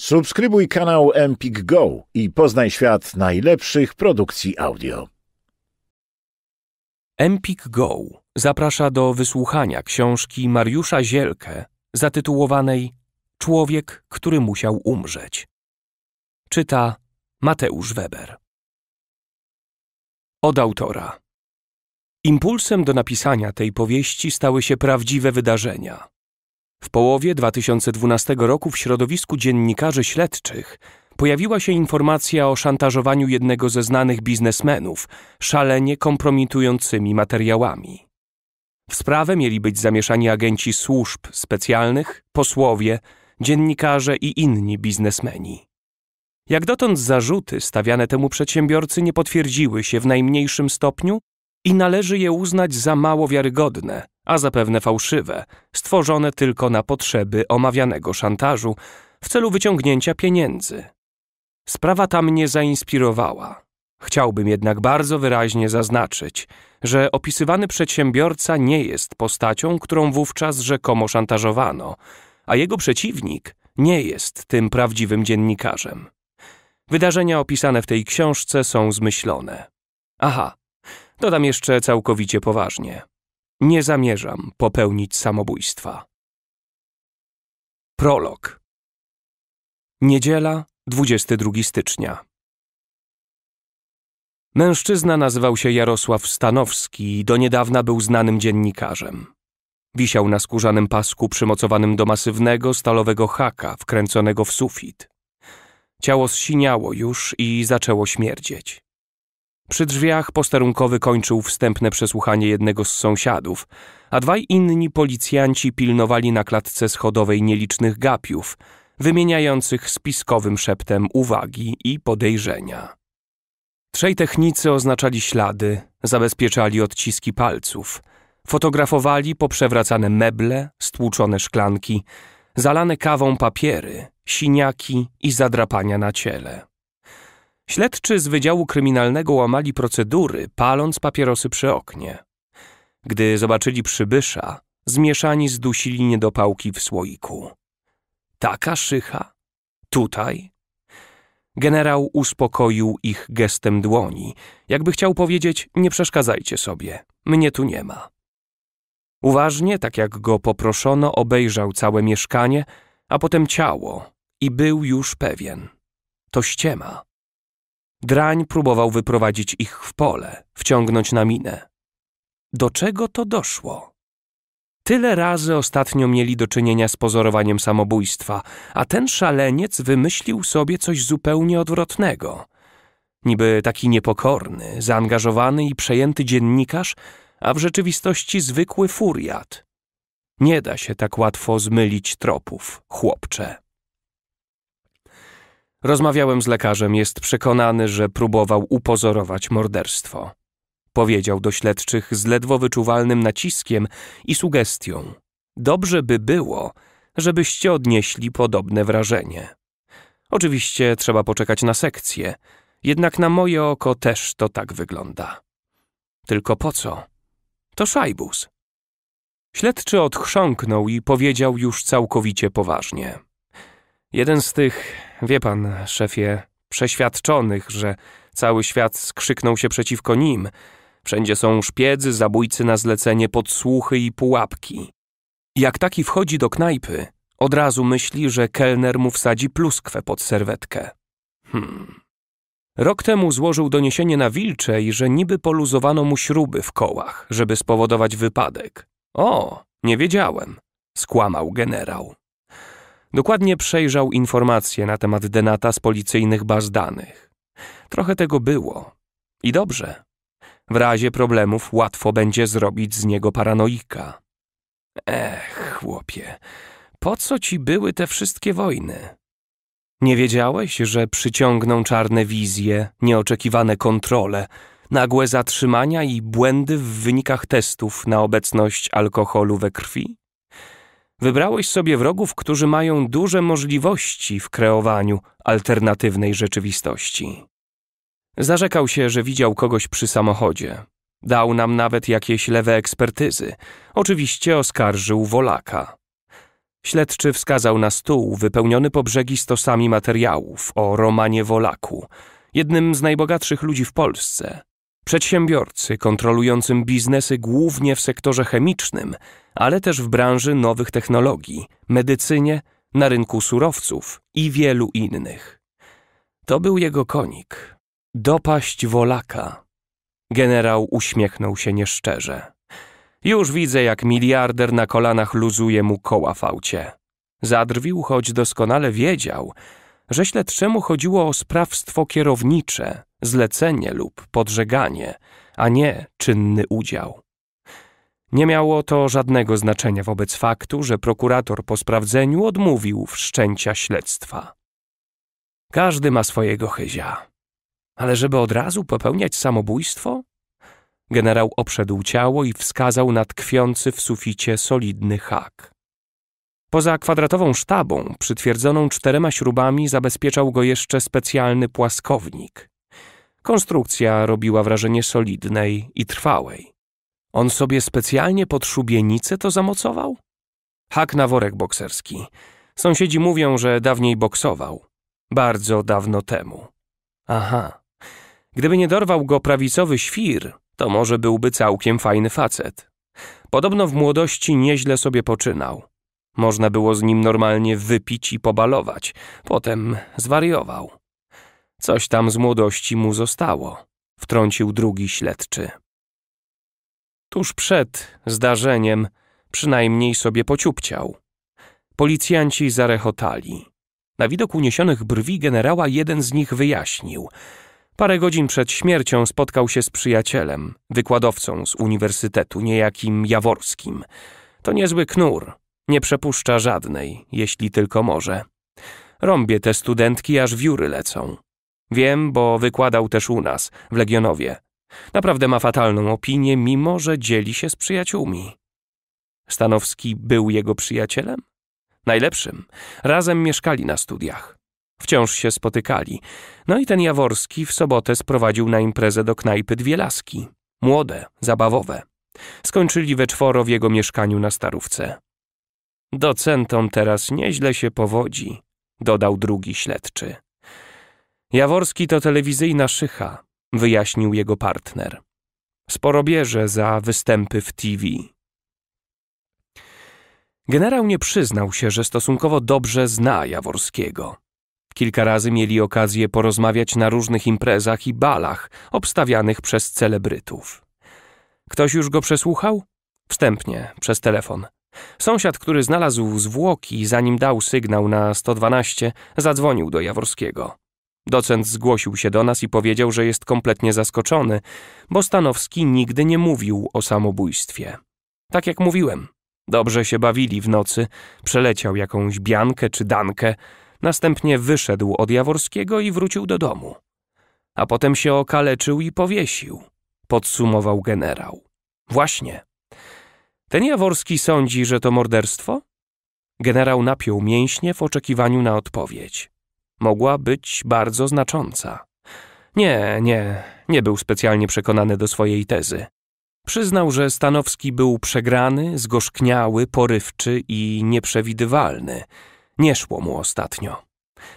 Subskrybuj kanał Empik Go i poznaj świat najlepszych produkcji audio. Empik Go zaprasza do wysłuchania książki Mariusza Zielkę zatytułowanej Człowiek, który musiał umrzeć. Czyta Mateusz Weber. Od autora. Impulsem do napisania tej powieści stały się prawdziwe wydarzenia w połowie 2012 roku w środowisku dziennikarzy śledczych pojawiła się informacja o szantażowaniu jednego ze znanych biznesmenów szalenie kompromitującymi materiałami. W sprawę mieli być zamieszani agenci służb specjalnych, posłowie, dziennikarze i inni biznesmeni. Jak dotąd zarzuty stawiane temu przedsiębiorcy nie potwierdziły się w najmniejszym stopniu i należy je uznać za mało wiarygodne, a zapewne fałszywe, stworzone tylko na potrzeby omawianego szantażu w celu wyciągnięcia pieniędzy. Sprawa ta mnie zainspirowała. Chciałbym jednak bardzo wyraźnie zaznaczyć, że opisywany przedsiębiorca nie jest postacią, którą wówczas rzekomo szantażowano, a jego przeciwnik nie jest tym prawdziwym dziennikarzem. Wydarzenia opisane w tej książce są zmyślone. Aha, dodam jeszcze całkowicie poważnie. Nie zamierzam popełnić samobójstwa. Prolog. Niedziela, 22 stycznia. Mężczyzna nazywał się Jarosław Stanowski i do niedawna był znanym dziennikarzem. Wisiał na skórzanym pasku przymocowanym do masywnego, stalowego haka wkręconego w sufit. Ciało zsiniało już i zaczęło śmierdzieć. Przy drzwiach posterunkowy kończył wstępne przesłuchanie jednego z sąsiadów, a dwaj inni policjanci pilnowali na klatce schodowej nielicznych gapiów, wymieniających spiskowym szeptem uwagi i podejrzenia. Trzej technicy oznaczali ślady, zabezpieczali odciski palców, fotografowali poprzewracane meble, stłuczone szklanki, zalane kawą papiery, siniaki i zadrapania na ciele. Śledczy z Wydziału Kryminalnego łamali procedury, paląc papierosy przy oknie. Gdy zobaczyli przybysza, zmieszani zdusili niedopałki w słoiku. Taka szycha? Tutaj? Generał uspokoił ich gestem dłoni, jakby chciał powiedzieć: Nie przeszkadzajcie sobie, mnie tu nie ma. Uważnie, tak jak go poproszono, obejrzał całe mieszkanie, a potem ciało i był już pewien. To ściema. Drań próbował wyprowadzić ich w pole, wciągnąć na minę. Do czego to doszło? Tyle razy ostatnio mieli do czynienia z pozorowaniem samobójstwa, a ten szaleniec wymyślił sobie coś zupełnie odwrotnego. Niby taki niepokorny, zaangażowany i przejęty dziennikarz, a w rzeczywistości zwykły furiat. Nie da się tak łatwo zmylić tropów, chłopcze. Rozmawiałem z lekarzem, jest przekonany, że próbował upozorować morderstwo. Powiedział do śledczych z ledwo wyczuwalnym naciskiem i sugestią: Dobrze by było, żebyście odnieśli podobne wrażenie. Oczywiście trzeba poczekać na sekcję, jednak na moje oko też to tak wygląda. Tylko po co? To szajbus. Śledczy odchrząknął i powiedział już całkowicie poważnie. Jeden z tych Wie pan, szefie, przeświadczonych, że cały świat skrzyknął się przeciwko nim. Wszędzie są szpiedzy, zabójcy na zlecenie, podsłuchy i pułapki. Jak taki wchodzi do knajpy, od razu myśli, że kelner mu wsadzi pluskwę pod serwetkę. Hmm. Rok temu złożył doniesienie na Wilczej, że niby poluzowano mu śruby w kołach, żeby spowodować wypadek. O, nie wiedziałem, skłamał generał. Dokładnie przejrzał informacje na temat Denata z policyjnych baz danych. Trochę tego było. I dobrze. W razie problemów łatwo będzie zrobić z niego paranoika. Ech, chłopie, po co ci były te wszystkie wojny? Nie wiedziałeś, że przyciągną czarne wizje, nieoczekiwane kontrole, nagłe zatrzymania i błędy w wynikach testów na obecność alkoholu we krwi? Wybrałeś sobie wrogów, którzy mają duże możliwości w kreowaniu alternatywnej rzeczywistości. Zarzekał się, że widział kogoś przy samochodzie. Dał nam nawet jakieś lewe ekspertyzy. Oczywiście oskarżył Wolaka. Śledczy wskazał na stół wypełniony po brzegi stosami materiałów o Romanie Wolaku, jednym z najbogatszych ludzi w Polsce, Przedsiębiorcy kontrolującym biznesy głównie w sektorze chemicznym, ale też w branży nowych technologii, medycynie, na rynku surowców i wielu innych. To był jego konik. Dopaść Wolaka. Generał uśmiechnął się nieszczerze. Już widzę, jak miliarder na kolanach luzuje mu koła fałcie. Zadrwił, choć doskonale wiedział, że śledczemu chodziło o sprawstwo kierownicze, zlecenie lub podżeganie, a nie czynny udział. Nie miało to żadnego znaczenia wobec faktu, że prokurator po sprawdzeniu odmówił wszczęcia śledztwa. Każdy ma swojego chyzia. Ale żeby od razu popełniać samobójstwo? Generał obszedł ciało i wskazał na tkwiący w suficie solidny hak. Poza kwadratową sztabą, przytwierdzoną czterema śrubami, zabezpieczał go jeszcze specjalny płaskownik. Konstrukcja robiła wrażenie solidnej i trwałej. On sobie specjalnie pod szubienicę to zamocował? Hak na worek bokserski. Sąsiedzi mówią, że dawniej boksował. Bardzo dawno temu. Aha. Gdyby nie dorwał go prawicowy świr, to może byłby całkiem fajny facet. Podobno w młodości nieźle sobie poczynał. Można było z nim normalnie wypić i pobalować. Potem zwariował. Coś tam z młodości mu zostało, wtrącił drugi śledczy. Tuż przed zdarzeniem przynajmniej sobie pociupciał. Policjanci zarechotali. Na widok uniesionych brwi generała jeden z nich wyjaśnił. Parę godzin przed śmiercią spotkał się z przyjacielem, wykładowcą z uniwersytetu, niejakim Jaworskim. To niezły knur, nie przepuszcza żadnej, jeśli tylko może. Rąbię te studentki, aż wióry lecą. Wiem, bo wykładał też u nas, w Legionowie. Naprawdę ma fatalną opinię, mimo że dzieli się z przyjaciółmi. Stanowski był jego przyjacielem? Najlepszym. Razem mieszkali na studiach. Wciąż się spotykali. No i ten Jaworski w sobotę sprowadził na imprezę do knajpy dwie laski. Młode, zabawowe. Skończyli we czworo w jego mieszkaniu na Starówce. Docentom teraz nieźle się powodzi, dodał drugi śledczy. Jaworski to telewizyjna szycha, wyjaśnił jego partner. Sporo bierze za występy w TV. Generał nie przyznał się, że stosunkowo dobrze zna Jaworskiego. Kilka razy mieli okazję porozmawiać na różnych imprezach i balach obstawianych przez celebrytów. Ktoś już go przesłuchał? Wstępnie, przez telefon. Sąsiad, który znalazł zwłoki, zanim dał sygnał na 112, zadzwonił do Jaworskiego. Docent zgłosił się do nas i powiedział, że jest kompletnie zaskoczony, bo Stanowski nigdy nie mówił o samobójstwie. Tak jak mówiłem, dobrze się bawili w nocy, przeleciał jakąś biankę czy dankę, następnie wyszedł od Jaworskiego i wrócił do domu. A potem się okaleczył i powiesił, podsumował generał. Właśnie, ten Jaworski sądzi, że to morderstwo? Generał napiął mięśnie w oczekiwaniu na odpowiedź. Mogła być bardzo znacząca. Nie, nie, nie był specjalnie przekonany do swojej tezy. Przyznał, że Stanowski był przegrany, zgorzkniały, porywczy i nieprzewidywalny. Nie szło mu ostatnio.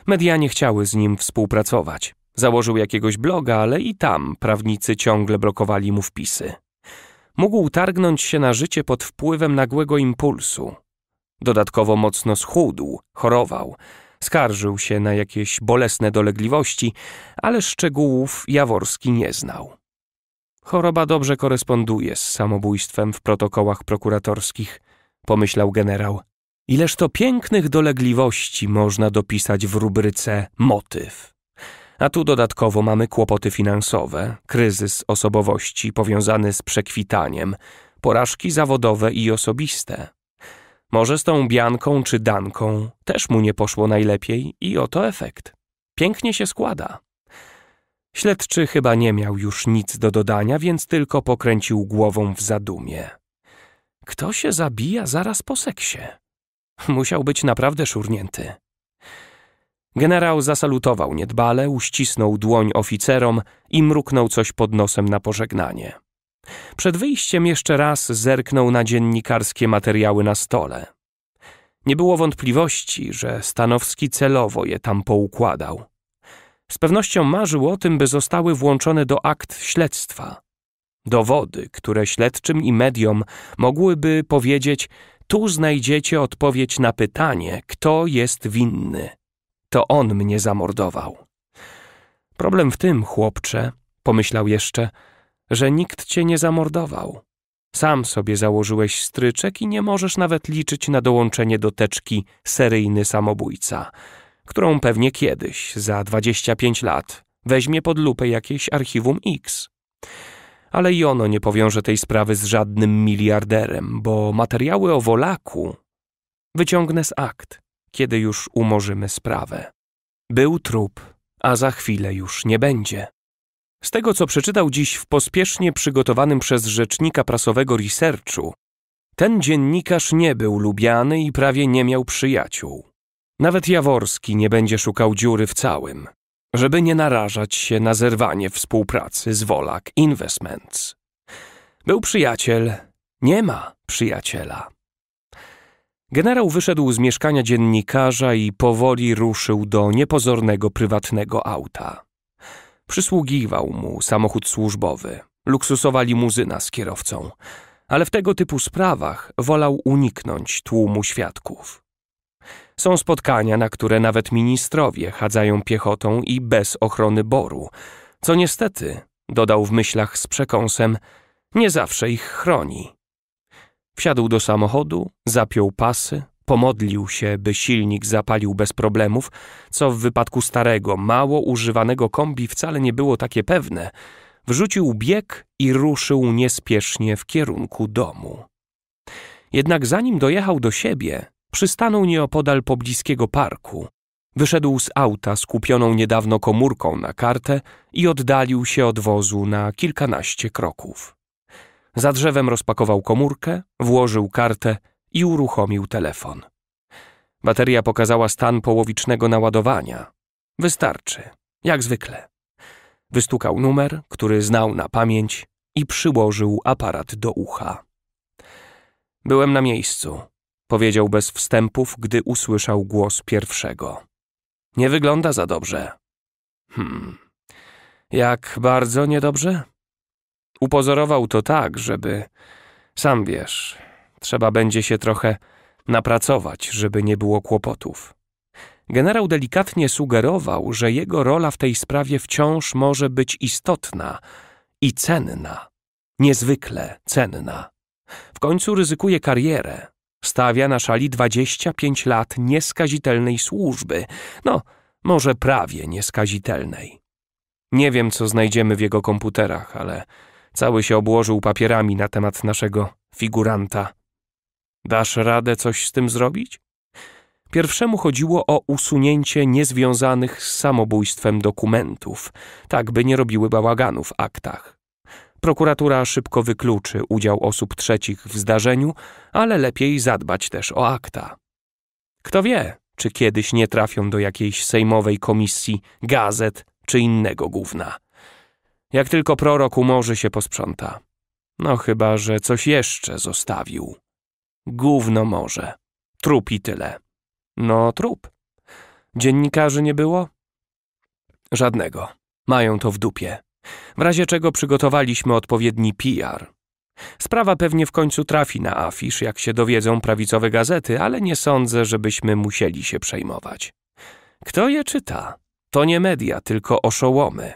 Media nie chciały z nim współpracować. Założył jakiegoś bloga, ale i tam prawnicy ciągle blokowali mu wpisy. Mógł targnąć się na życie pod wpływem nagłego impulsu. Dodatkowo mocno schudł, chorował, skarżył się na jakieś bolesne dolegliwości, ale szczegółów Jaworski nie znał. Choroba dobrze koresponduje z samobójstwem w protokołach prokuratorskich, pomyślał generał. Ileż to pięknych dolegliwości można dopisać w rubryce motyw. A tu dodatkowo mamy kłopoty finansowe, kryzys osobowości powiązany z przekwitaniem, porażki zawodowe i osobiste. Może z tą Bianką czy Danką też mu nie poszło najlepiej i oto efekt. Pięknie się składa. Śledczy chyba nie miał już nic do dodania, więc tylko pokręcił głową w zadumie. Kto się zabija zaraz po seksie? Musiał być naprawdę szurnięty. Generał zasalutował niedbale, uścisnął dłoń oficerom i mruknął coś pod nosem na pożegnanie. Przed wyjściem jeszcze raz zerknął na dziennikarskie materiały na stole. Nie było wątpliwości, że Stanowski celowo je tam poukładał. Z pewnością marzył o tym, by zostały włączone do akt śledztwa. Dowody, które śledczym i mediom mogłyby powiedzieć: Tu znajdziecie odpowiedź na pytanie, kto jest winny. To on mnie zamordował. Problem w tym, chłopcze, pomyślał jeszcze, że nikt cię nie zamordował. Sam sobie założyłeś stryczek i nie możesz nawet liczyć na dołączenie do teczki seryjny samobójca, którą pewnie kiedyś, za 25 lat, weźmie pod lupę jakieś archiwum X. Ale i ono nie powiąże tej sprawy z żadnym miliarderem, bo materiały o Wolaku wyciągnę z akt kiedy już umorzymy sprawę. Był trup, a za chwilę już nie będzie. Z tego, co przeczytał dziś w pospiesznie przygotowanym przez rzecznika prasowego researchu, ten dziennikarz nie był lubiany i prawie nie miał przyjaciół. Nawet Jaworski nie będzie szukał dziury w całym, żeby nie narażać się na zerwanie współpracy z Wolak Investments. Był przyjaciel, nie ma przyjaciela. Generał wyszedł z mieszkania dziennikarza i powoli ruszył do niepozornego prywatnego auta. Przysługiwał mu samochód służbowy, luksusowa limuzyna z kierowcą, ale w tego typu sprawach wolał uniknąć tłumu świadków. Są spotkania, na które nawet ministrowie chadzają piechotą i bez ochrony boru, co niestety, dodał w myślach z przekąsem, nie zawsze ich chroni. Wsiadł do samochodu, zapiął pasy, pomodlił się, by silnik zapalił bez problemów, co w wypadku starego, mało używanego kombi wcale nie było takie pewne. Wrzucił bieg i ruszył niespiesznie w kierunku domu. Jednak zanim dojechał do siebie, przystanął nieopodal pobliskiego parku. Wyszedł z auta z kupioną niedawno komórką na kartę i oddalił się od wozu na kilkanaście kroków. Za drzewem rozpakował komórkę, włożył kartę i uruchomił telefon. Bateria pokazała stan połowicznego naładowania. Wystarczy, jak zwykle. Wystukał numer, który znał na pamięć i przyłożył aparat do ucha. Byłem na miejscu, powiedział bez wstępów, gdy usłyszał głos pierwszego. Nie wygląda za dobrze. Hmm. Jak bardzo niedobrze? Upozorował to tak, żeby, sam wiesz, trzeba będzie się trochę napracować, żeby nie było kłopotów. Generał delikatnie sugerował, że jego rola w tej sprawie wciąż może być istotna i cenna, niezwykle cenna. W końcu ryzykuje karierę, stawia na szali 25 lat nieskazitelnej służby, no, może prawie nieskazitelnej. Nie wiem, co znajdziemy w jego komputerach, ale Cały się obłożył papierami na temat naszego figuranta. Dasz radę coś z tym zrobić? Pierwszemu chodziło o usunięcie niezwiązanych z samobójstwem dokumentów, tak by nie robiły bałaganu w aktach. Prokuratura szybko wykluczy udział osób trzecich w zdarzeniu, ale lepiej zadbać też o akta. Kto wie, czy kiedyś nie trafią do jakiejś sejmowej komisji gazet czy innego gówna. Jak tylko prorok umorzy się, posprząta. No chyba, że coś jeszcze zostawił. Gówno może. Trup i tyle. No, trup. Dziennikarzy nie było? Żadnego. Mają to w dupie. W razie czego przygotowaliśmy odpowiedni PR. Sprawa pewnie w końcu trafi na afisz, jak się dowiedzą prawicowe gazety, ale nie sądzę, żebyśmy musieli się przejmować. Kto je czyta? To nie media, tylko oszołomy.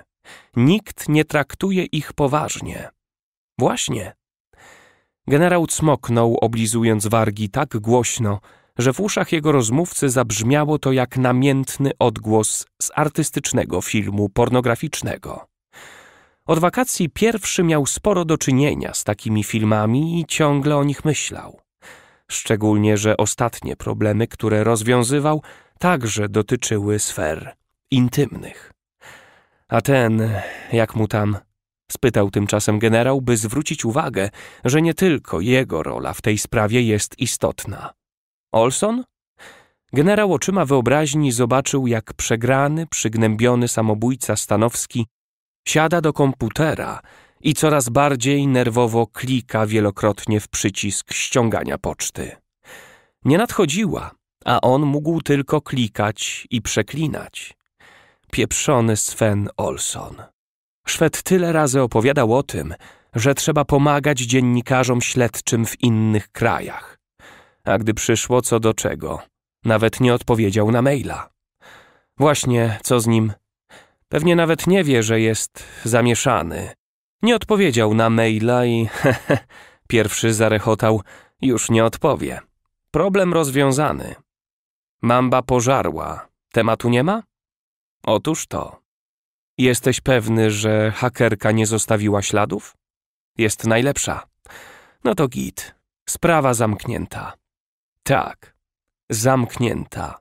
Nikt nie traktuje ich poważnie. Właśnie. Generał cmoknął, oblizując wargi tak głośno, że w uszach jego rozmówcy zabrzmiało to jak namiętny odgłos z artystycznego filmu pornograficznego. Od wakacji pierwszy miał sporo do czynienia z takimi filmami i ciągle o nich myślał. Szczególnie, że ostatnie problemy, które rozwiązywał, także dotyczyły sfer intymnych. A ten, jak mu tam? spytał tymczasem generał, by zwrócić uwagę, że nie tylko jego rola w tej sprawie jest istotna. Olson? Generał oczyma wyobraźni zobaczył, jak przegrany, przygnębiony samobójca Stanowski siada do komputera i coraz bardziej nerwowo klika wielokrotnie w przycisk ściągania poczty. Nie nadchodziła, a on mógł tylko klikać i przeklinać pieprzony Sven Olson. Szwed tyle razy opowiadał o tym, że trzeba pomagać dziennikarzom śledczym w innych krajach. A gdy przyszło co do czego, nawet nie odpowiedział na maila. Właśnie, co z nim? Pewnie nawet nie wie, że jest zamieszany. Nie odpowiedział na maila i pierwszy zarechotał, już nie odpowie. Problem rozwiązany. Mamba pożarła. Tematu nie ma? Otóż to. Jesteś pewny, że hakerka nie zostawiła śladów? Jest najlepsza. No to git. Sprawa zamknięta. Tak, zamknięta.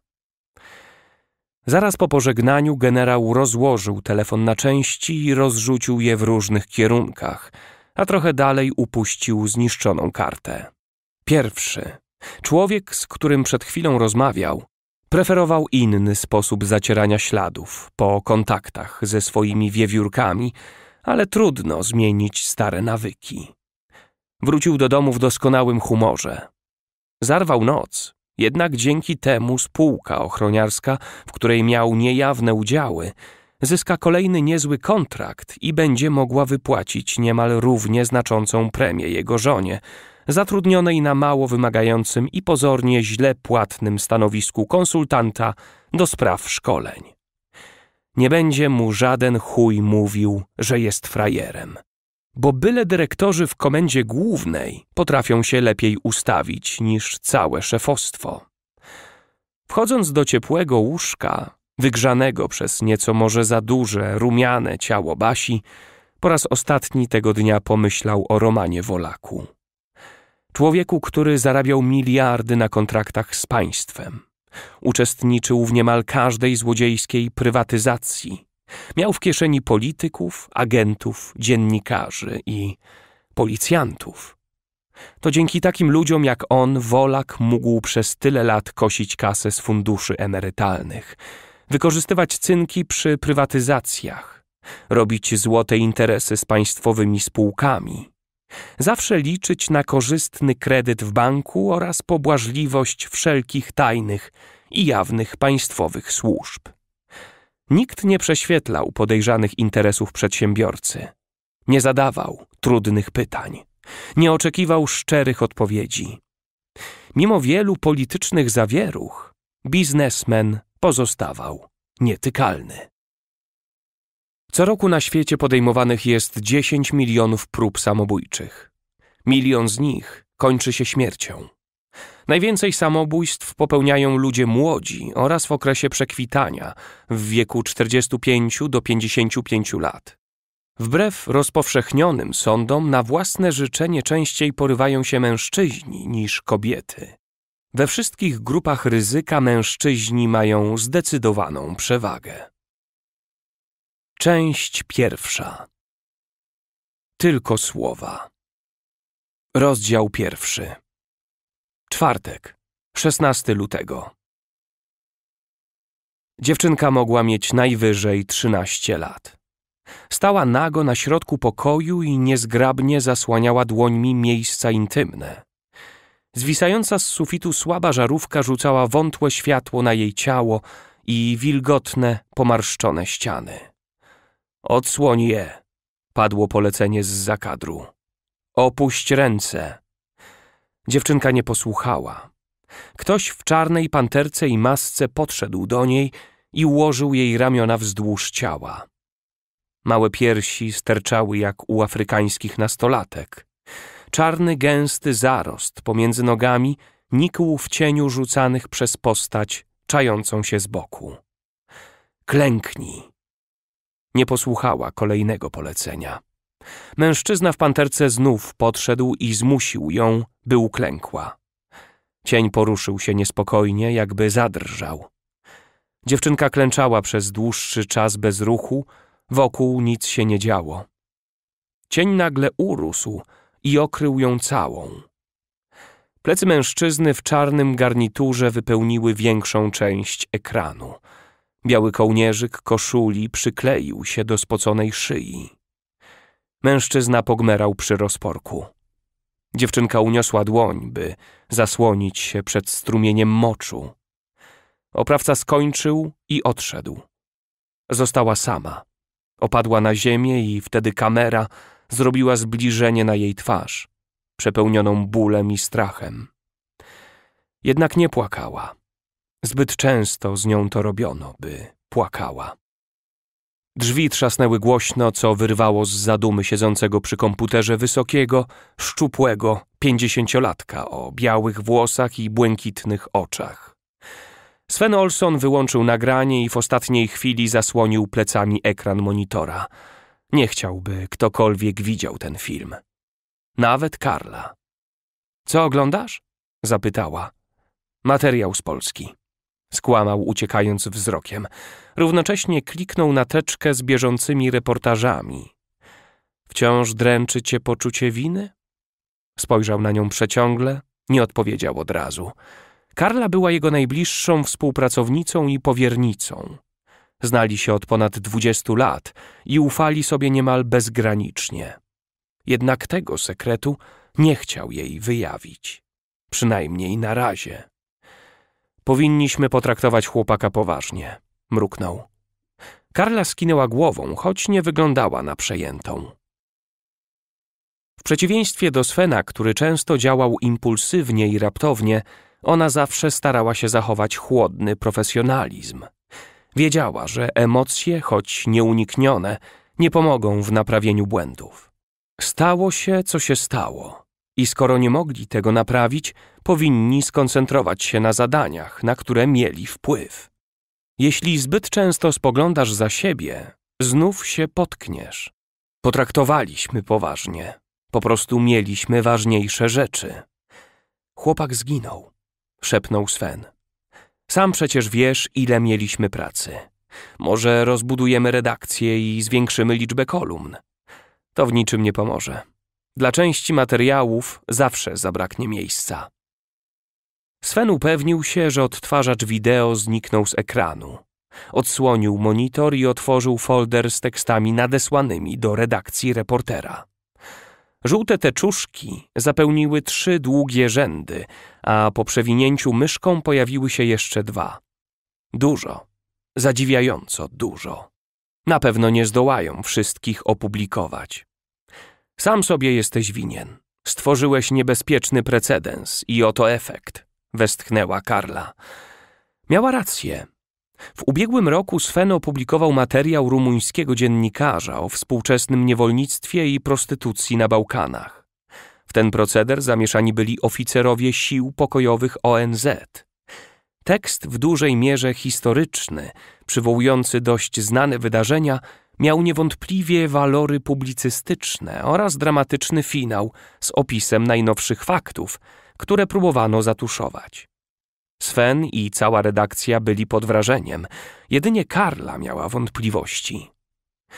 Zaraz po pożegnaniu generał rozłożył telefon na części i rozrzucił je w różnych kierunkach, a trochę dalej upuścił zniszczoną kartę. Pierwszy, człowiek, z którym przed chwilą rozmawiał, Preferował inny sposób zacierania śladów po kontaktach ze swoimi wiewiórkami, ale trudno zmienić stare nawyki. Wrócił do domu w doskonałym humorze. Zarwał noc, jednak dzięki temu spółka ochroniarska, w której miał niejawne udziały, zyska kolejny niezły kontrakt i będzie mogła wypłacić niemal równie znaczącą premię jego żonie – zatrudnionej na mało wymagającym i pozornie źle płatnym stanowisku konsultanta do spraw szkoleń. Nie będzie mu żaden chuj mówił, że jest frajerem. Bo byle dyrektorzy w komendzie głównej potrafią się lepiej ustawić niż całe szefostwo. Wchodząc do ciepłego łóżka, wygrzanego przez nieco może za duże, rumiane ciało Basi, po raz ostatni tego dnia pomyślał o Romanie Wolaku. Człowieku, który zarabiał miliardy na kontraktach z państwem. Uczestniczył w niemal każdej złodziejskiej prywatyzacji. Miał w kieszeni polityków, agentów, dziennikarzy i policjantów. To dzięki takim ludziom jak on Wolak mógł przez tyle lat kosić kasę z funduszy emerytalnych, wykorzystywać cynki przy prywatyzacjach, robić złote interesy z państwowymi spółkami – Zawsze liczyć na korzystny kredyt w banku oraz pobłażliwość wszelkich tajnych i jawnych państwowych służb. Nikt nie prześwietlał podejrzanych interesów przedsiębiorcy. Nie zadawał trudnych pytań. Nie oczekiwał szczerych odpowiedzi. Mimo wielu politycznych zawieruch, biznesmen pozostawał nietykalny. Co roku na świecie podejmowanych jest 10 milionów prób samobójczych. Milion z nich kończy się śmiercią. Najwięcej samobójstw popełniają ludzie młodzi oraz w okresie przekwitania w wieku 45 do 55 lat. Wbrew rozpowszechnionym sądom, na własne życzenie częściej porywają się mężczyźni niż kobiety. We wszystkich grupach ryzyka mężczyźni mają zdecydowaną przewagę. Część pierwsza. Tylko słowa. Rozdział pierwszy. Czwartek, 16 lutego. Dziewczynka mogła mieć najwyżej 13 lat. Stała nago na środku pokoju i niezgrabnie zasłaniała dłońmi miejsca intymne. Zwisająca z sufitu słaba żarówka rzucała wątłe światło na jej ciało i wilgotne, pomarszczone ściany. Odsłoń je. Padło polecenie z zakadru. Opuść ręce. Dziewczynka nie posłuchała. Ktoś w czarnej panterce i masce podszedł do niej i ułożył jej ramiona wzdłuż ciała. Małe piersi sterczały jak u afrykańskich nastolatek. Czarny, gęsty zarost pomiędzy nogami nikł w cieniu rzucanych przez postać czającą się z boku. Klęknij, nie posłuchała kolejnego polecenia. Mężczyzna w panterce znów podszedł i zmusił ją, by uklękła. Cień poruszył się niespokojnie, jakby zadrżał. Dziewczynka klęczała przez dłuższy czas bez ruchu, wokół nic się nie działo. Cień nagle urósł i okrył ją całą. Plecy mężczyzny w czarnym garniturze wypełniły większą część ekranu – Biały kołnierzyk koszuli przykleił się do spoconej szyi. Mężczyzna pogmerał przy rozporku. Dziewczynka uniosła dłoń, by zasłonić się przed strumieniem moczu. Oprawca skończył i odszedł. Została sama. Opadła na ziemię i wtedy kamera zrobiła zbliżenie na jej twarz, przepełnioną bólem i strachem. Jednak nie płakała. Zbyt często z nią to robiono, by płakała. Drzwi trzasnęły głośno, co wyrwało z zadumy siedzącego przy komputerze wysokiego, szczupłego pięćdziesięciolatka o białych włosach i błękitnych oczach. Sven Olson wyłączył nagranie i w ostatniej chwili zasłonił plecami ekran monitora. Nie chciałby ktokolwiek widział ten film. Nawet Karla. Co oglądasz? zapytała. Materiał z Polski. Skłamał, uciekając wzrokiem. Równocześnie kliknął na teczkę z bieżącymi reportażami. Wciąż dręczy cię poczucie winy? Spojrzał na nią przeciągle, nie odpowiedział od razu. Karla była jego najbliższą współpracownicą i powiernicą. Znali się od ponad dwudziestu lat i ufali sobie niemal bezgranicznie. Jednak tego sekretu nie chciał jej wyjawić, przynajmniej na razie. Powinniśmy potraktować chłopaka poważnie, mruknął. Karla skinęła głową, choć nie wyglądała na przejętą. W przeciwieństwie do Svena, który często działał impulsywnie i raptownie, ona zawsze starała się zachować chłodny profesjonalizm. Wiedziała, że emocje, choć nieuniknione, nie pomogą w naprawieniu błędów. Stało się, co się stało. I skoro nie mogli tego naprawić, powinni skoncentrować się na zadaniach, na które mieli wpływ. Jeśli zbyt często spoglądasz za siebie, znów się potkniesz. Potraktowaliśmy poważnie. Po prostu mieliśmy ważniejsze rzeczy. Chłopak zginął, szepnął Sven. Sam przecież wiesz, ile mieliśmy pracy. Może rozbudujemy redakcję i zwiększymy liczbę kolumn. To w niczym nie pomoże. Dla części materiałów zawsze zabraknie miejsca. Sven upewnił się, że odtwarzacz wideo zniknął z ekranu. Odsłonił monitor i otworzył folder z tekstami nadesłanymi do redakcji reportera. Żółte teczuszki zapełniły trzy długie rzędy, a po przewinięciu myszką pojawiły się jeszcze dwa. Dużo, zadziwiająco dużo. Na pewno nie zdołają wszystkich opublikować. Sam sobie jesteś winien. Stworzyłeś niebezpieczny precedens i oto efekt, westchnęła Karla. Miała rację. W ubiegłym roku Sven opublikował materiał rumuńskiego dziennikarza o współczesnym niewolnictwie i prostytucji na Bałkanach. W ten proceder zamieszani byli oficerowie sił pokojowych ONZ. Tekst w dużej mierze historyczny, przywołujący dość znane wydarzenia – miał niewątpliwie walory publicystyczne oraz dramatyczny finał z opisem najnowszych faktów, które próbowano zatuszować. Sven i cała redakcja byli pod wrażeniem, jedynie Karla miała wątpliwości.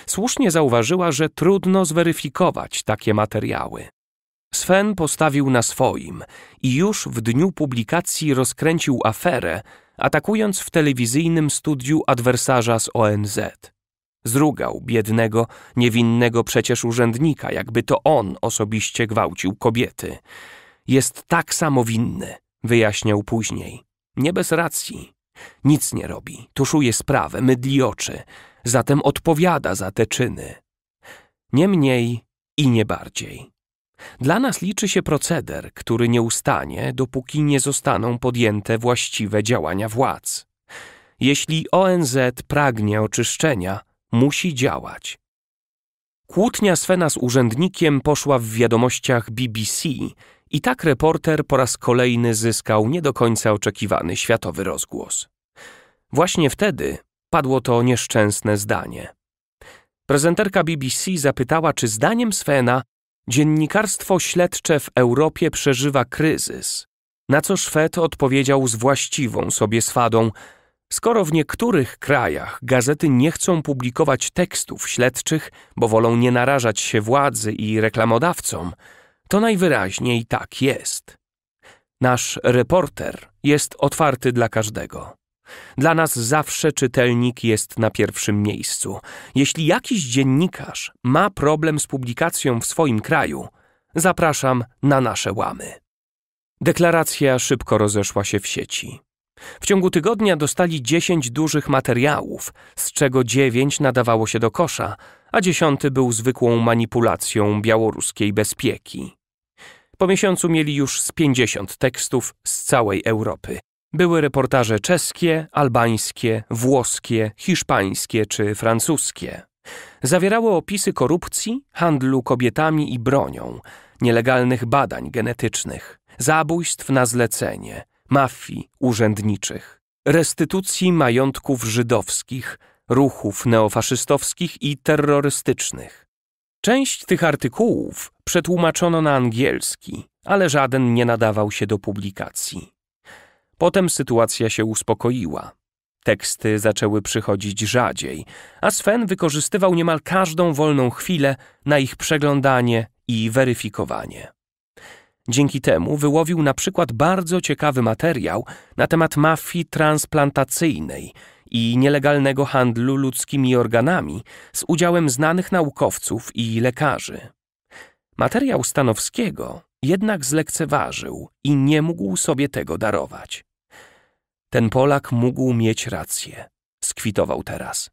Słusznie zauważyła, że trudno zweryfikować takie materiały. Sven postawił na swoim i już w dniu publikacji rozkręcił aferę, atakując w telewizyjnym studiu adwersarza z ONZ. Zrugał biednego, niewinnego przecież urzędnika, jakby to on osobiście gwałcił kobiety. Jest tak samo winny, wyjaśniał później. Nie bez racji. Nic nie robi, tuszuje sprawę, mydli oczy, zatem odpowiada za te czyny. Nie mniej i nie bardziej. Dla nas liczy się proceder, który nie ustanie, dopóki nie zostaną podjęte właściwe działania władz. Jeśli ONZ pragnie oczyszczenia, musi działać. Kłótnia Svena z urzędnikiem poszła w wiadomościach BBC i tak reporter po raz kolejny zyskał nie do końca oczekiwany światowy rozgłos. Właśnie wtedy padło to nieszczęsne zdanie. Prezenterka BBC zapytała, czy zdaniem Svena dziennikarstwo śledcze w Europie przeżywa kryzys, na co Szwed odpowiedział z właściwą sobie swadą – Skoro w niektórych krajach gazety nie chcą publikować tekstów śledczych, bo wolą nie narażać się władzy i reklamodawcom, to najwyraźniej tak jest. Nasz reporter jest otwarty dla każdego. Dla nas zawsze czytelnik jest na pierwszym miejscu. Jeśli jakiś dziennikarz ma problem z publikacją w swoim kraju, zapraszam na nasze łamy. Deklaracja szybko rozeszła się w sieci. W ciągu tygodnia dostali dziesięć dużych materiałów, z czego dziewięć nadawało się do kosza, a dziesiąty był zwykłą manipulacją białoruskiej bezpieki. Po miesiącu mieli już z pięćdziesiąt tekstów z całej Europy. Były reportaże czeskie, albańskie, włoskie, hiszpańskie czy francuskie. Zawierały opisy korupcji, handlu kobietami i bronią, nielegalnych badań genetycznych, zabójstw na zlecenie, mafii urzędniczych, restytucji majątków żydowskich, ruchów neofaszystowskich i terrorystycznych. Część tych artykułów przetłumaczono na angielski, ale żaden nie nadawał się do publikacji. Potem sytuacja się uspokoiła. Teksty zaczęły przychodzić rzadziej, a Sven wykorzystywał niemal każdą wolną chwilę na ich przeglądanie i weryfikowanie. Dzięki temu wyłowił na przykład bardzo ciekawy materiał na temat mafii transplantacyjnej i nielegalnego handlu ludzkimi organami z udziałem znanych naukowców i lekarzy. Materiał Stanowskiego jednak zlekceważył i nie mógł sobie tego darować. Ten Polak mógł mieć rację, skwitował teraz.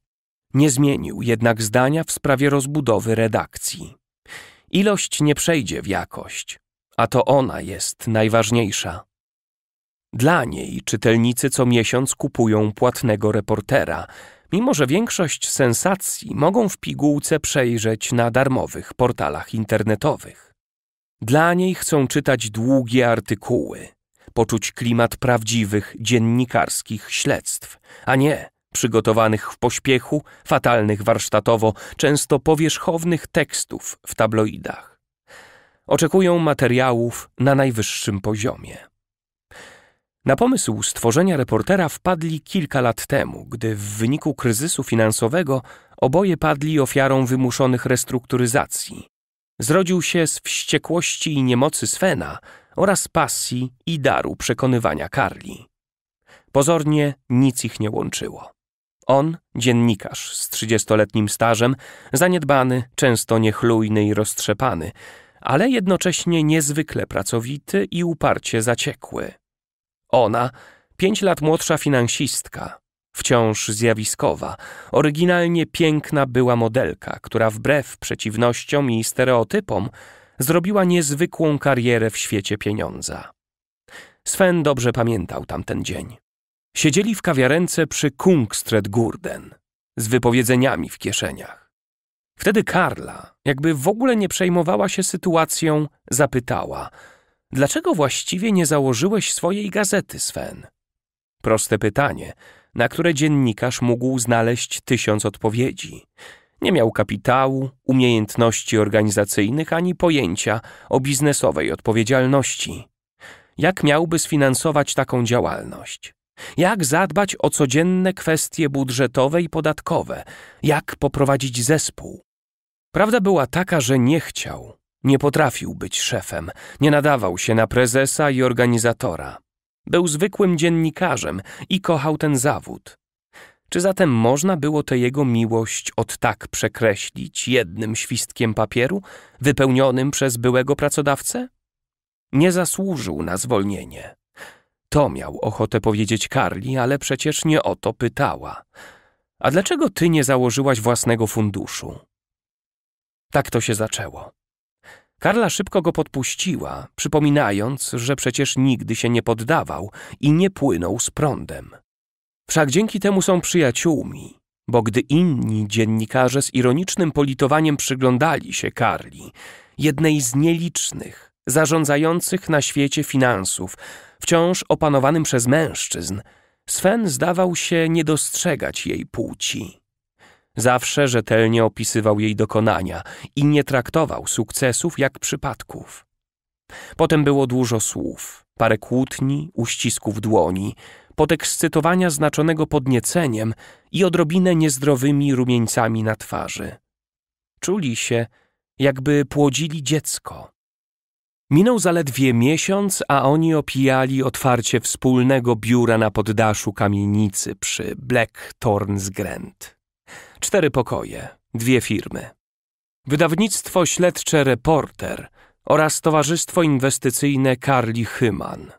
Nie zmienił jednak zdania w sprawie rozbudowy redakcji. Ilość nie przejdzie w jakość a to ona jest najważniejsza. Dla niej czytelnicy co miesiąc kupują płatnego reportera, mimo że większość sensacji mogą w pigułce przejrzeć na darmowych portalach internetowych. Dla niej chcą czytać długie artykuły, poczuć klimat prawdziwych dziennikarskich śledztw, a nie przygotowanych w pośpiechu, fatalnych warsztatowo, często powierzchownych tekstów w tabloidach oczekują materiałów na najwyższym poziomie. Na pomysł stworzenia reportera wpadli kilka lat temu, gdy w wyniku kryzysu finansowego oboje padli ofiarą wymuszonych restrukturyzacji. Zrodził się z wściekłości i niemocy Svena oraz pasji i daru przekonywania Karli. Pozornie nic ich nie łączyło. On, dziennikarz z trzydziestoletnim stażem, zaniedbany, często niechlujny i roztrzepany, ale jednocześnie niezwykle pracowity i uparcie zaciekły. Ona, pięć lat młodsza finansistka, wciąż zjawiskowa, oryginalnie piękna była modelka, która wbrew przeciwnościom i stereotypom zrobiła niezwykłą karierę w świecie pieniądza. Sven dobrze pamiętał tamten dzień. Siedzieli w kawiarence przy Kungstred Gurden z wypowiedzeniami w kieszeniach. Wtedy Karla, jakby w ogóle nie przejmowała się sytuacją, zapytała: Dlaczego właściwie nie założyłeś swojej gazety, Sven? Proste pytanie, na które dziennikarz mógł znaleźć tysiąc odpowiedzi. Nie miał kapitału, umiejętności organizacyjnych ani pojęcia o biznesowej odpowiedzialności. Jak miałby sfinansować taką działalność? Jak zadbać o codzienne kwestie budżetowe i podatkowe? Jak poprowadzić zespół? Prawda była taka, że nie chciał. Nie potrafił być szefem, nie nadawał się na prezesa i organizatora. Był zwykłym dziennikarzem i kochał ten zawód. Czy zatem można było tę jego miłość od tak przekreślić jednym świstkiem papieru, wypełnionym przez byłego pracodawcę? Nie zasłużył na zwolnienie. To miał ochotę powiedzieć Karli, ale przecież nie o to pytała. A dlaczego ty nie założyłaś własnego funduszu? Tak to się zaczęło. Karla szybko go podpuściła, przypominając, że przecież nigdy się nie poddawał i nie płynął z prądem. Wszak dzięki temu są przyjaciółmi, bo gdy inni dziennikarze z ironicznym politowaniem przyglądali się Karli, jednej z nielicznych, zarządzających na świecie finansów, wciąż opanowanym przez mężczyzn, Sven zdawał się nie dostrzegać jej płci. Zawsze rzetelnie opisywał jej dokonania i nie traktował sukcesów jak przypadków. Potem było dużo słów, parę kłótni, uścisków dłoni, podekscytowania znaczonego podnieceniem i odrobinę niezdrowymi rumieńcami na twarzy. Czuli się, jakby płodzili dziecko. Minął zaledwie miesiąc, a oni opijali otwarcie wspólnego biura na poddaszu kamienicy przy Blackthorns Grand cztery pokoje, dwie firmy. Wydawnictwo śledcze Reporter oraz Towarzystwo Inwestycyjne Karli Hyman.